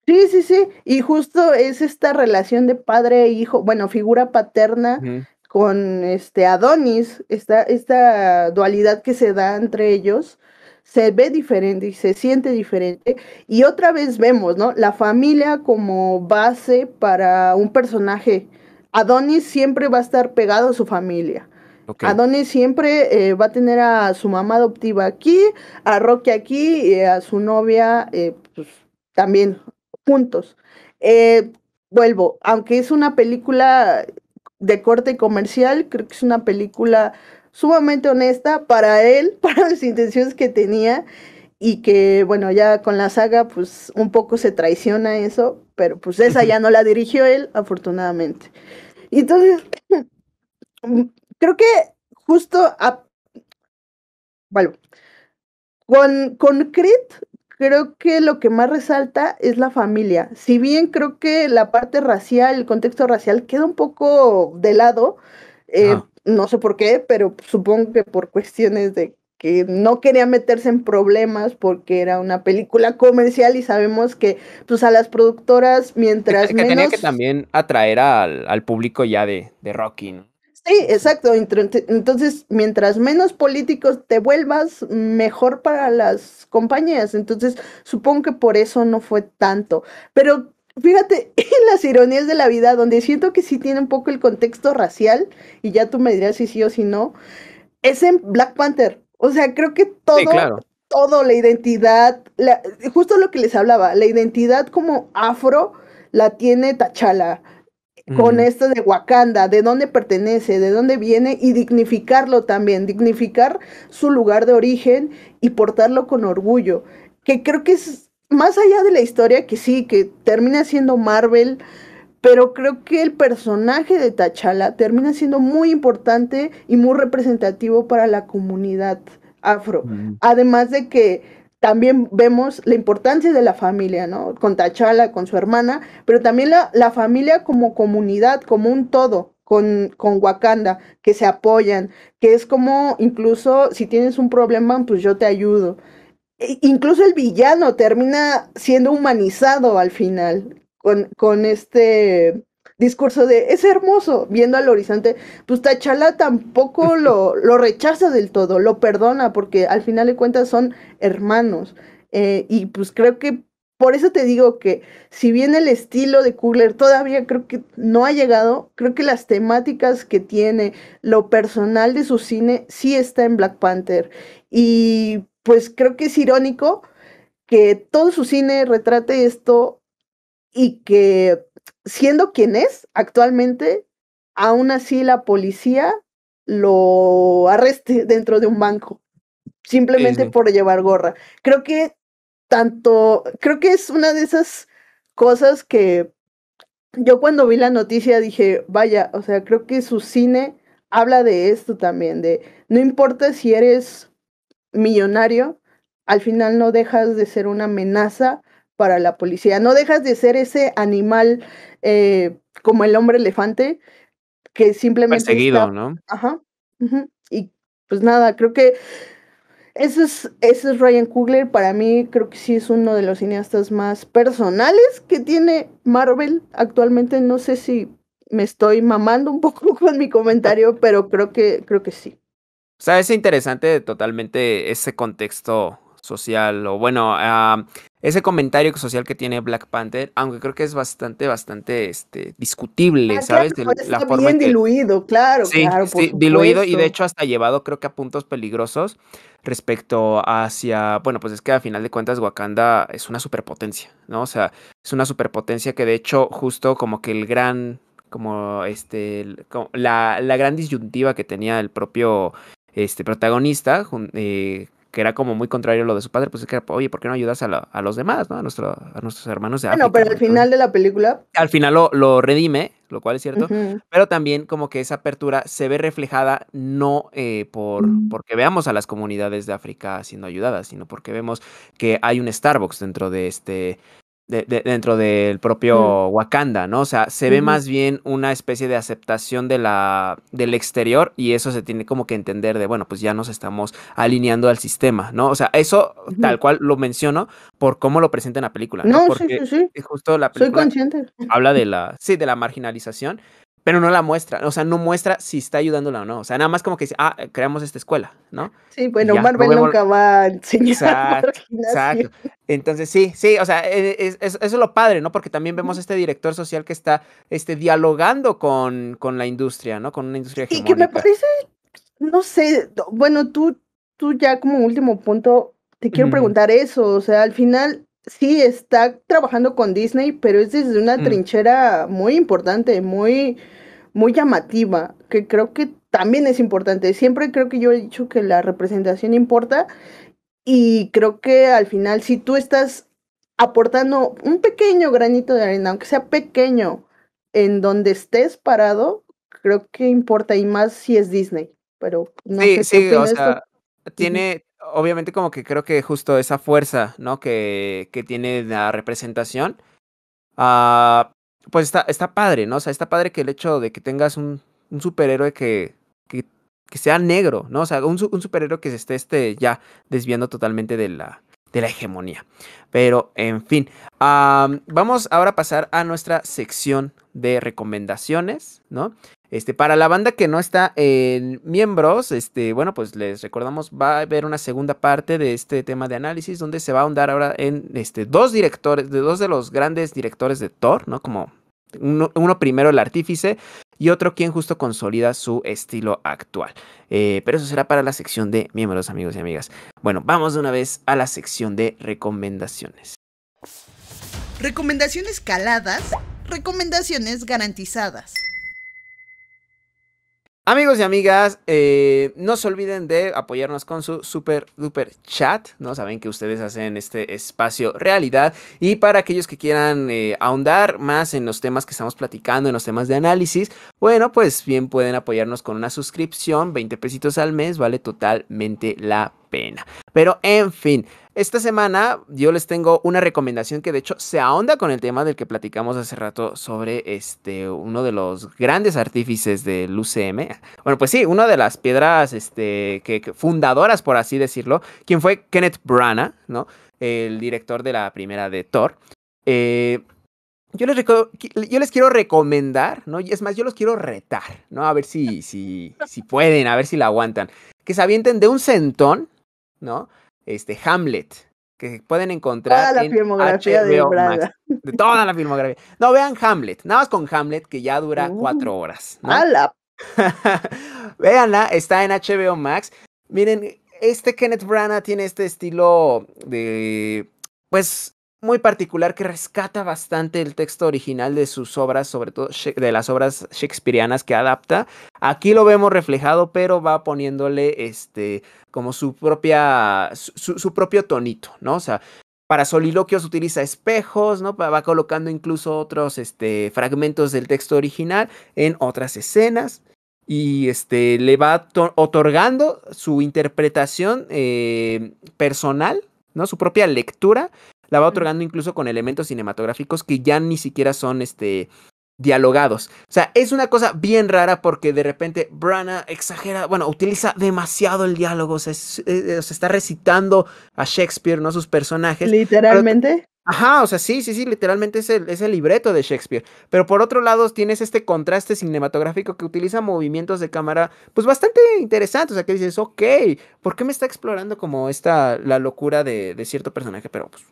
Sí, sí, sí. Y justo es esta relación de padre e hijo, bueno, figura paterna con este Adonis, esta, esta dualidad que se da entre ellos, se ve diferente y se siente diferente. Y otra vez vemos, ¿no? La familia como base para un personaje. Adonis siempre va a estar pegado a su familia. Adonis siempre eh, va a tener a su mamá adoptiva aquí, a Rocky aquí, y a su novia, eh, pues, también juntos. Eh, vuelvo, aunque es una película de corte comercial, creo que es una película sumamente honesta para él, para las intenciones que tenía y que bueno, ya con la saga pues un poco se traiciona eso, pero pues esa ya no la dirigió él, afortunadamente. Entonces, creo que justo a... Bueno, con, con Creed creo que lo que más resalta es la familia. Si bien creo que la parte racial, el contexto racial queda un poco de lado, eh, no sé por qué, pero supongo que por cuestiones de que no quería meterse en problemas porque era una película comercial y sabemos que pues a las productoras mientras que, menos... tenía que también atraer al, público ya de, de Rocky, Sí, exacto. Entonces, mientras menos políticos te vuelvas, mejor para las compañías. Entonces, supongo que por eso no fue tanto. Pero fíjate en las ironías de la vida, donde siento que sí tiene un poco el contexto racial, y ya tú me dirás si sí o si no, es en Black Panther. O sea, creo que todo, todo, la identidad, justo lo que les hablaba, la identidad como afro la tiene Tachala con esto de Wakanda, de dónde pertenece, de dónde viene y dignificarlo también, dignificar su lugar de origen y portarlo con orgullo, que creo que es más allá de la historia que sí, que termina siendo Marvel, pero creo que el personaje de T'Challa termina siendo muy importante y muy representativo para la comunidad afro, además de que también vemos la importancia de la familia, ¿no? Con Tachala, con su hermana, pero también la, familia como comunidad, como un todo, con, con, Wakanda, que se apoyan, que es como incluso si tienes un problema, pues yo te ayudo. E, incluso el villano termina siendo humanizado al final, con, con este discurso de es hermoso, viendo al horizonte, pues Tachala tampoco lo, rechaza del todo, lo perdona, porque al final de cuentas son hermanos. Eh, y pues creo que por eso te digo que si bien el estilo de Kugler todavía creo que no ha llegado, creo que las temáticas que tiene, lo personal de su cine, sí está en Black Panther. Y pues creo que es irónico que todo su cine retrate esto y que siendo quien es actualmente, aún así la policía lo arreste dentro de un banco, simplemente por llevar gorra. Creo que tanto, creo que es una de esas cosas que yo cuando vi la noticia dije, vaya, o sea, creo que su cine habla de esto también, de no importa si eres millonario, al final no dejas de ser una amenaza para la policía. No dejas de ser ese animal eh, como el hombre elefante que simplemente... Perseguido, ¿no? Ajá. Y pues nada, creo que Ese es, Ese es Ryan Coogler. Para mí creo que sí es uno de los cineastas más personales que tiene Marvel actualmente. No sé si me estoy mamando un poco con mi comentario, pero creo que, creo que sí. O sea, es interesante totalmente ese contexto social o bueno, ese comentario social que tiene Black Panther, aunque creo que es bastante, bastante este, discutible, ah, ¿sabes? la bien diluido, claro, diluido y de hecho hasta llevado creo que a puntos peligrosos respecto hacia, bueno, pues es que a final de cuentas Wakanda es una superpotencia, ¿no? O sea, es una superpotencia que de hecho justo como que el gran, como este, la, gran disyuntiva que tenía el propio este protagonista eh, que era como muy contrario a lo de su padre, pues es que, oye, ¿por qué no ayudas a, los demás, ¿no? A, nuestro, nuestros hermanos de África. Bueno, pero al final de la película. Al final lo, redime, lo cual es cierto, pero también como que esa apertura se ve reflejada no eh, por, mm. porque veamos a las comunidades de África siendo ayudadas, sino porque vemos que hay un Starbucks dentro de este dentro del propio Wakanda, ¿no? O sea, se ve más bien una especie de aceptación de la, del exterior y eso se tiene como que entender de, bueno, pues ya nos estamos alineando al sistema, ¿no? O sea, eso tal cual lo menciono por cómo lo presenta en la película, ¿no? Porque sí, sí, justo la película Soy consciente. habla de la, sí, de la marginalización, pero no la muestra, o sea, no muestra si está ayudándola o no, o sea, nada más como que dice, ah, creamos esta escuela, ¿no? Sí, bueno, Marvel nunca va a enseñar. Exacto, exacto. Entonces, sí, sí, o sea, e, e, eso es lo padre, ¿no? Porque también vemos este director social que está este, dialogando con, con la industria, ¿no? Con una industria hegemónica. Y que me parece, no sé, bueno, tú, tú ya como último punto, te quiero preguntar eso, o sea, al final sí está trabajando con Disney, pero es desde una mm. trinchera muy importante, muy, muy llamativa, que creo que también es importante. Siempre creo que yo he dicho que la representación importa y creo que al final si tú estás aportando un pequeño granito de arena, aunque sea pequeño, en donde estés parado, creo que importa y más si es Disney. Pero sí, sí, o sea, tiene, obviamente como que creo que justo esa fuerza, ¿no? Que, que tiene la representación, ah, pues está, padre, ¿no? O sea, está padre que el hecho de que tengas un, un superhéroe que, que, sea negro, ¿no? O sea, un, un superhéroe que se esté este, ya desviando totalmente de la, de la hegemonía. Pero, en fin, vamos ahora a pasar a nuestra sección de recomendaciones, ¿no? Este, para la banda que no está en miembros, este, bueno, pues les recordamos, va a haber una segunda parte de este tema de análisis, donde se va a ahondar ahora en este, dos directores, de dos de los grandes directores de Thor, ¿no? Como uno, primero el artífice y otro quien justo consolida su estilo actual. Eh, pero eso será para la sección de miembros, amigos y amigas. Bueno, vamos de una vez a la sección de recomendaciones. Recomendaciones caladas, recomendaciones garantizadas. Amigos y amigas, eh, no se olviden de apoyarnos con su super duper chat. No saben que ustedes hacen este espacio realidad. Y para aquellos que quieran eh, ahondar más en los temas que estamos platicando, en los temas de análisis, bueno, pues bien pueden apoyarnos con una suscripción, 20 pesitos al mes, vale totalmente la pena. Pero en fin, esta semana yo les tengo una recomendación que de hecho se ahonda con el tema del que platicamos hace rato sobre este uno de los grandes artífices del UCM. Bueno, pues sí, una de las piedras este, que, fundadoras, por así decirlo, quien fue Kenneth Branagh, ¿no? El director de la primera de Thor. Eh, yo les, yo les quiero recomendar, ¿no? Y es más, yo los quiero retar, ¿no? A ver si, si, si pueden, a ver si la aguantan. Que se avienten de un centón, ¿no? Este, Hamlet, que pueden encontrar. en filmografía de Max, De toda la filmografía. No, vean Hamlet, nada más con Hamlet, que ya dura uh. cuatro horas. ¿no? Veanla, está en HBO Max. Miren, este Kenneth Branagh tiene este estilo de. Pues muy particular que rescata bastante el texto original de sus obras, sobre todo de las obras shakespearianas que adapta. Aquí lo vemos reflejado, pero va poniéndole este como su propia su, propio tonito, ¿no? O sea, para soliloquios utiliza espejos, ¿no? Va colocando incluso otros este, fragmentos del texto original en otras escenas y este, le va otorgando su interpretación eh, personal, ¿no? Su propia lectura la va otorgando incluso con elementos cinematográficos que ya ni siquiera son este dialogados. O sea, es una cosa bien rara porque de repente Brana exagera, bueno, utiliza demasiado el diálogo, se, se, se está recitando a Shakespeare, ¿no? Sus personajes. Literalmente. Ajá, o sea, sí, sí, sí, literalmente es el, es el, libreto de Shakespeare. Pero por otro lado, tienes este contraste cinematográfico que utiliza movimientos de cámara, pues bastante interesante. O sea, que dices, ok, ¿por qué me está explorando como esta, la locura de, de cierto personaje? Pero pues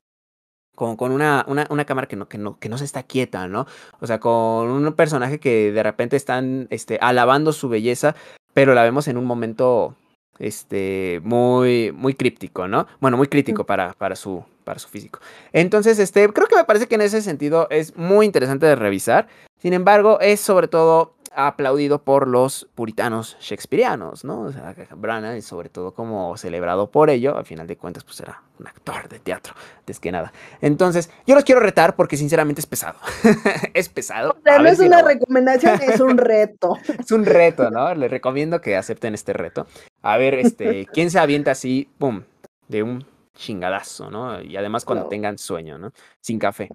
con, una, una, cámara que no, no, que no se está quieta, ¿no? O sea, con un personaje que de repente están este, alabando su belleza, pero la vemos en un momento este, muy, muy críptico, ¿no? Bueno, muy crítico para, para, su, para su físico. Entonces, este, creo que me parece que en ese sentido es muy interesante de revisar. Sin embargo, es sobre todo aplaudido por los puritanos shakespearianos, ¿no? O sea, Branagh, y sobre todo como celebrado por ello, al final de cuentas, pues era un actor de teatro, antes que nada. Entonces, yo los quiero retar porque sinceramente es pesado. es pesado. O sea, no es una recomendación, es un reto. es un reto, ¿no? Les recomiendo que acepten este reto. A ver, este, ¿quién se avienta así, pum, de un chingadazo, ¿no? Y además cuando tengan sueño, ¿no? Sin café.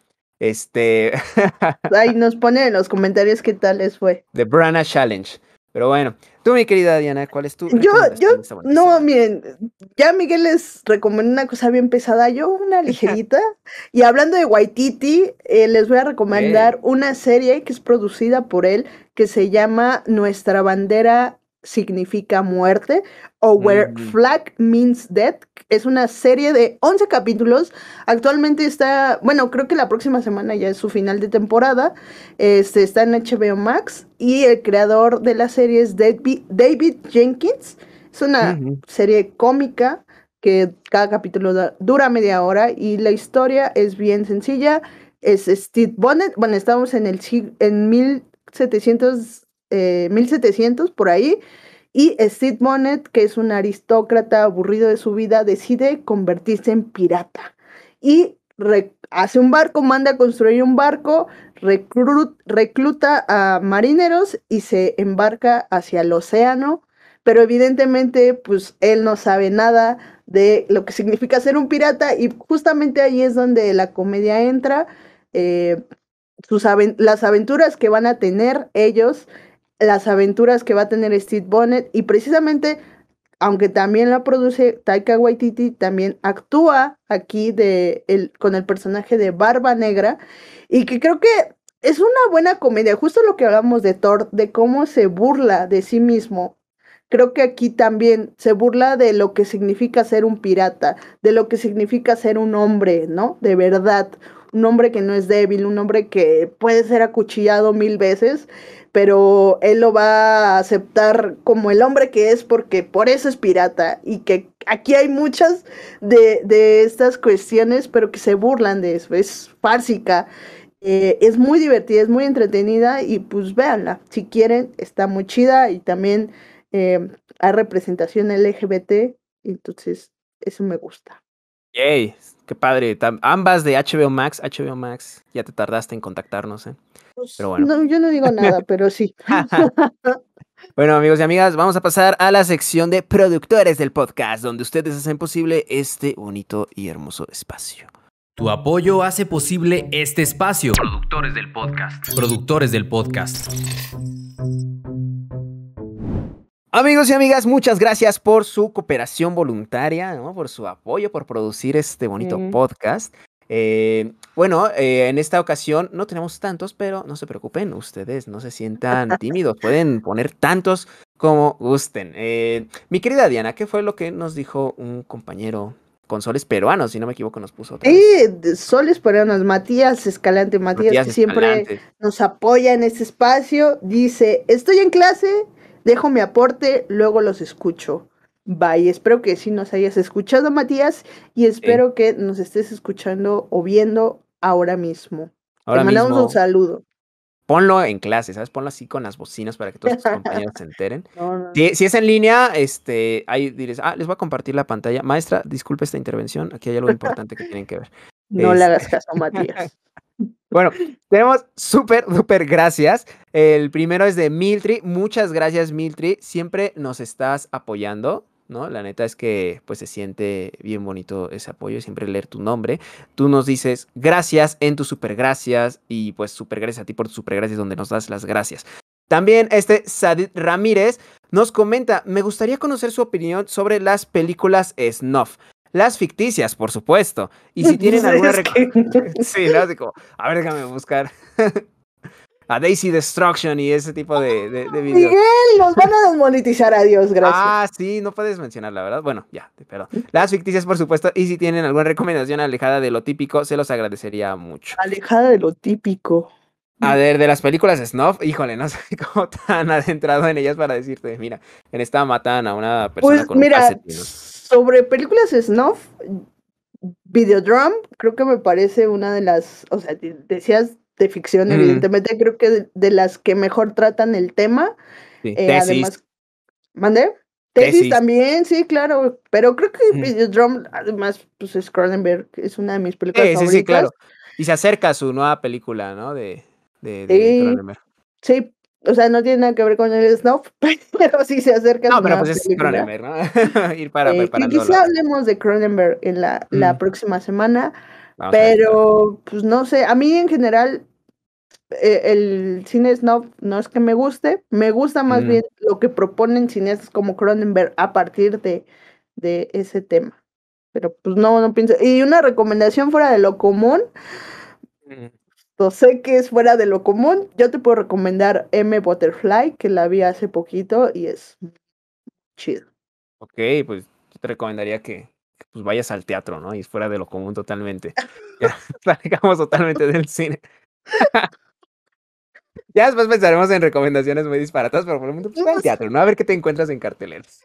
Este. Ay, nos ponen en los comentarios qué tal les fue. The Brana Challenge. Pero bueno, tú, mi querida Diana, ¿cuál es tu? Yo, yo, no, miren, ya Miguel les recomendó una cosa bien pesada, yo una ligerita. y hablando de Waititi, eh, les voy a recomendar una serie que es producida por él, que se llama Nuestra Bandera significa muerte, o Where mm. Flag Means Death. Es una serie de 11 capítulos. Actualmente está, bueno, creo que la próxima semana ya es su final de temporada. Este, está en HBO Max y el creador de la serie es David Jenkins. Es una serie cómica que cada capítulo dura media hora y la historia es bien sencilla. Es Steve Bonnet, bueno, estamos en el en 1700 1700 eh, por ahí. Y Steve Bonnet, que es un aristócrata aburrido de su vida, decide convertirse en pirata. Y hace un barco, manda a construir un barco, recluta a marineros y se embarca hacia el océano. Pero evidentemente, pues él no sabe nada de lo que significa ser un pirata y justamente ahí es donde la comedia entra. Eh, sus las aventuras que van a tener ellos las aventuras que va a tener Steve Bonnet y precisamente, aunque también la produce Taika Waititi, también actúa aquí de el, con el personaje de Barba Negra y que creo que es una buena comedia, justo lo que hablamos de Thor, de cómo se burla de sí mismo. Creo que aquí también se burla de lo que significa ser un pirata, de lo que significa ser un hombre, ¿no? De verdad, un hombre que no es débil, un hombre que puede ser acuchillado mil veces pero él lo va a aceptar como el hombre que es porque por eso es pirata y que aquí hay muchas de, de estas cuestiones, pero que se burlan de eso, es fársica. Eh, es muy divertida, es muy entretenida y pues véanla, si quieren, está muy chida y también eh, hay representación LGBT, entonces eso me gusta. Yay, padre. ambas de HBO Max, HBO Max. Ya te tardaste en contactarnos, ¿eh? pues, Pero bueno. yo no digo nada, pero sí. bueno, amigos y amigas, vamos a pasar a la sección de productores del podcast, donde ustedes hacen posible este bonito y hermoso espacio. Tu apoyo hace posible este espacio. Productores del podcast. Productores del podcast. Amigos y amigas, muchas gracias por su cooperación voluntaria, por su apoyo, por producir este bonito podcast. Eh, bueno, eh, en esta ocasión no tenemos tantos, pero no se preocupen, ustedes no se sientan tímidos, pueden poner tantos como gusten. Eh, mi querida Diana, ¿qué fue lo que nos dijo un compañero con soles peruanos, si no me equivoco, nos puso. Otra soles peruanos. Matías Escalante, Matías, que siempre nos apoya en este espacio, dice: Estoy en clase, Dejo mi aporte, luego los escucho. Bye, espero que sí nos hayas escuchado, Matías, y espero que nos estés escuchando o viendo ahora mismo. Te mandamos un saludo. Ponlo en clase, ¿sabes? Ponlo así con las bocinas para que todos tus compañeros se enteren. Si, es en línea, este, ahí diréis, ah, les voy a compartir la pantalla. Maestra, disculpe esta intervención, aquí hay algo importante que tienen que ver. No le hagas este caso, Matías. Bueno, tenemos súper, súper gracias. El primero es de Miltri. Muchas gracias, Miltri. Siempre nos estás apoyando, ¿no? La neta es que pues se siente bien bonito ese apoyo, siempre leer tu nombre. Tú nos dices gracias en tus super gracias y pues súper gracias a ti por tus super gracias donde nos das las gracias. También este Sadid Ramírez nos comenta, me gustaría conocer su opinión sobre las películas snuff. Las ficticias, por supuesto. Y si tienen pues, alguna recomendación. sí, como, a ver, déjame buscar. a Daisy Destruction y ese tipo de, de, videos. Miguel, nos van a desmonetizar, adiós, gracias. Ah, sí, no puedes mencionar, la verdad. Bueno, ya, perdón. Las ficticias, por supuesto, y si tienen alguna recomendación alejada de lo típico, se los agradecería mucho. Alejada de lo típico. A ver, de las películas Snuff, híjole, no sé cómo tan adentrado en ellas para decirte, mira, en esta matan a una persona pues, con mira, sobre películas video Videodrum, creo que me parece una de las, o sea, decías de ficción, mm. evidentemente, creo que de, las que mejor tratan el tema. Sí, eh, Además, Tesis, también, sí, claro, pero creo que mm. Videodrum, además, pues Cronenberg es una de mis películas favoritas. Sí, sí, claro. Y se acerca a su nueva película, ¿no? De, sí, sí, o sea, no tiene nada que ver con el snuff, pero sí se acerca no, pero pues es Cronenberg, ¿no? Ir para eh, pues, Quizá hablemos de Cronenberg en la, mm. próxima semana, pero pues no sé, a mí en general e, el cine snuff no es que me guste, me gusta más mm. bien lo que proponen cineastas como Cronenberg a partir de, ese tema. Pero pues no, no pienso. Y una recomendación fuera de lo común. Mm sé que es fuera de lo común. Yo te puedo recomendar M Butterfly, que la vi hace poquito y es chido. Ok, pues yo te recomendaría que pues vayas al teatro, ¿no? Y es fuera de lo común totalmente. ya, totalmente del cine. ya después pensaremos en recomendaciones muy disparatas pero por el momento pues al teatro, ¿no? A ver qué te encuentras en carteleros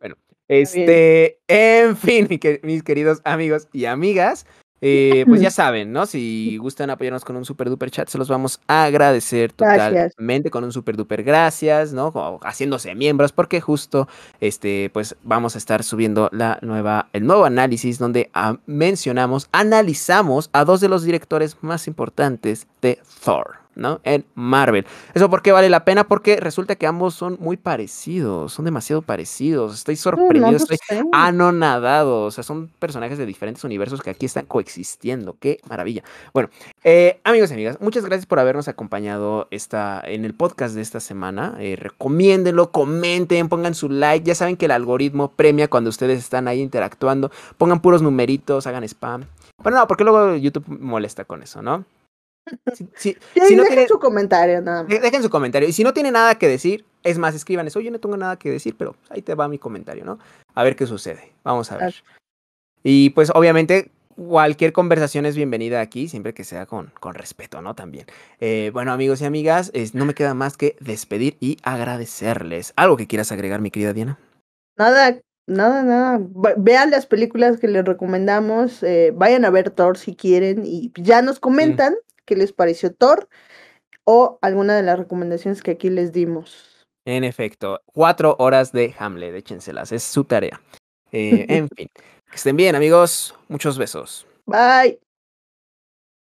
bueno, este, en fin, mis queridos amigos y amigas, eh, pues ya saben, ¿no? Si gustan apoyarnos con un super duper chat, se los vamos a agradecer totalmente con un super duper gracias, ¿no? haciéndose miembros, porque justo este, pues vamos a estar subiendo la nueva, el nuevo análisis donde ah, mencionamos, analizamos a dos de los directores más importantes de Thor. ¿no? En Marvel. ¿Eso por qué vale la pena? Porque resulta que ambos son muy parecidos, son demasiado parecidos. Estoy mm, sorprendido, estoy anonadado. O sea, son personajes de diferentes universos que aquí están coexistiendo. ¡Qué maravilla! Bueno, eh, amigos y amigas, muchas gracias por habernos acompañado esta, en el podcast de esta semana. Eh, recomiéndenlo, comenten, pongan su like. Ya saben que el algoritmo premia cuando ustedes están ahí interactuando. Pongan puros numeritos, hagan spam. Bueno, no, porque luego YouTube molesta con eso, ¿no? dejen su comentario, Dejen su comentario. Y si no tiene nada que decir, es más, escriban eso. Yo no tengo nada que decir, pero ahí te va mi comentario, ¿no? A ver qué sucede. Vamos a ver. Y pues, obviamente, cualquier conversación es bienvenida aquí, siempre que sea con, con respeto, ¿no? También. Eh, bueno, amigos y amigas, no me queda más que despedir y agradecerles. ¿Algo que quieras agregar, mi querida Diana? Nada, nada, nada. Vean las películas que les recomendamos, eh, vayan a ver Thor si quieren y ya nos mm. comentan qué les pareció Thor o alguna de las recomendaciones que aquí les dimos. En efecto, cuatro horas de Hamlet, échenselas, es su tarea. Eh, en fin, que estén bien amigos, muchos besos. Bye.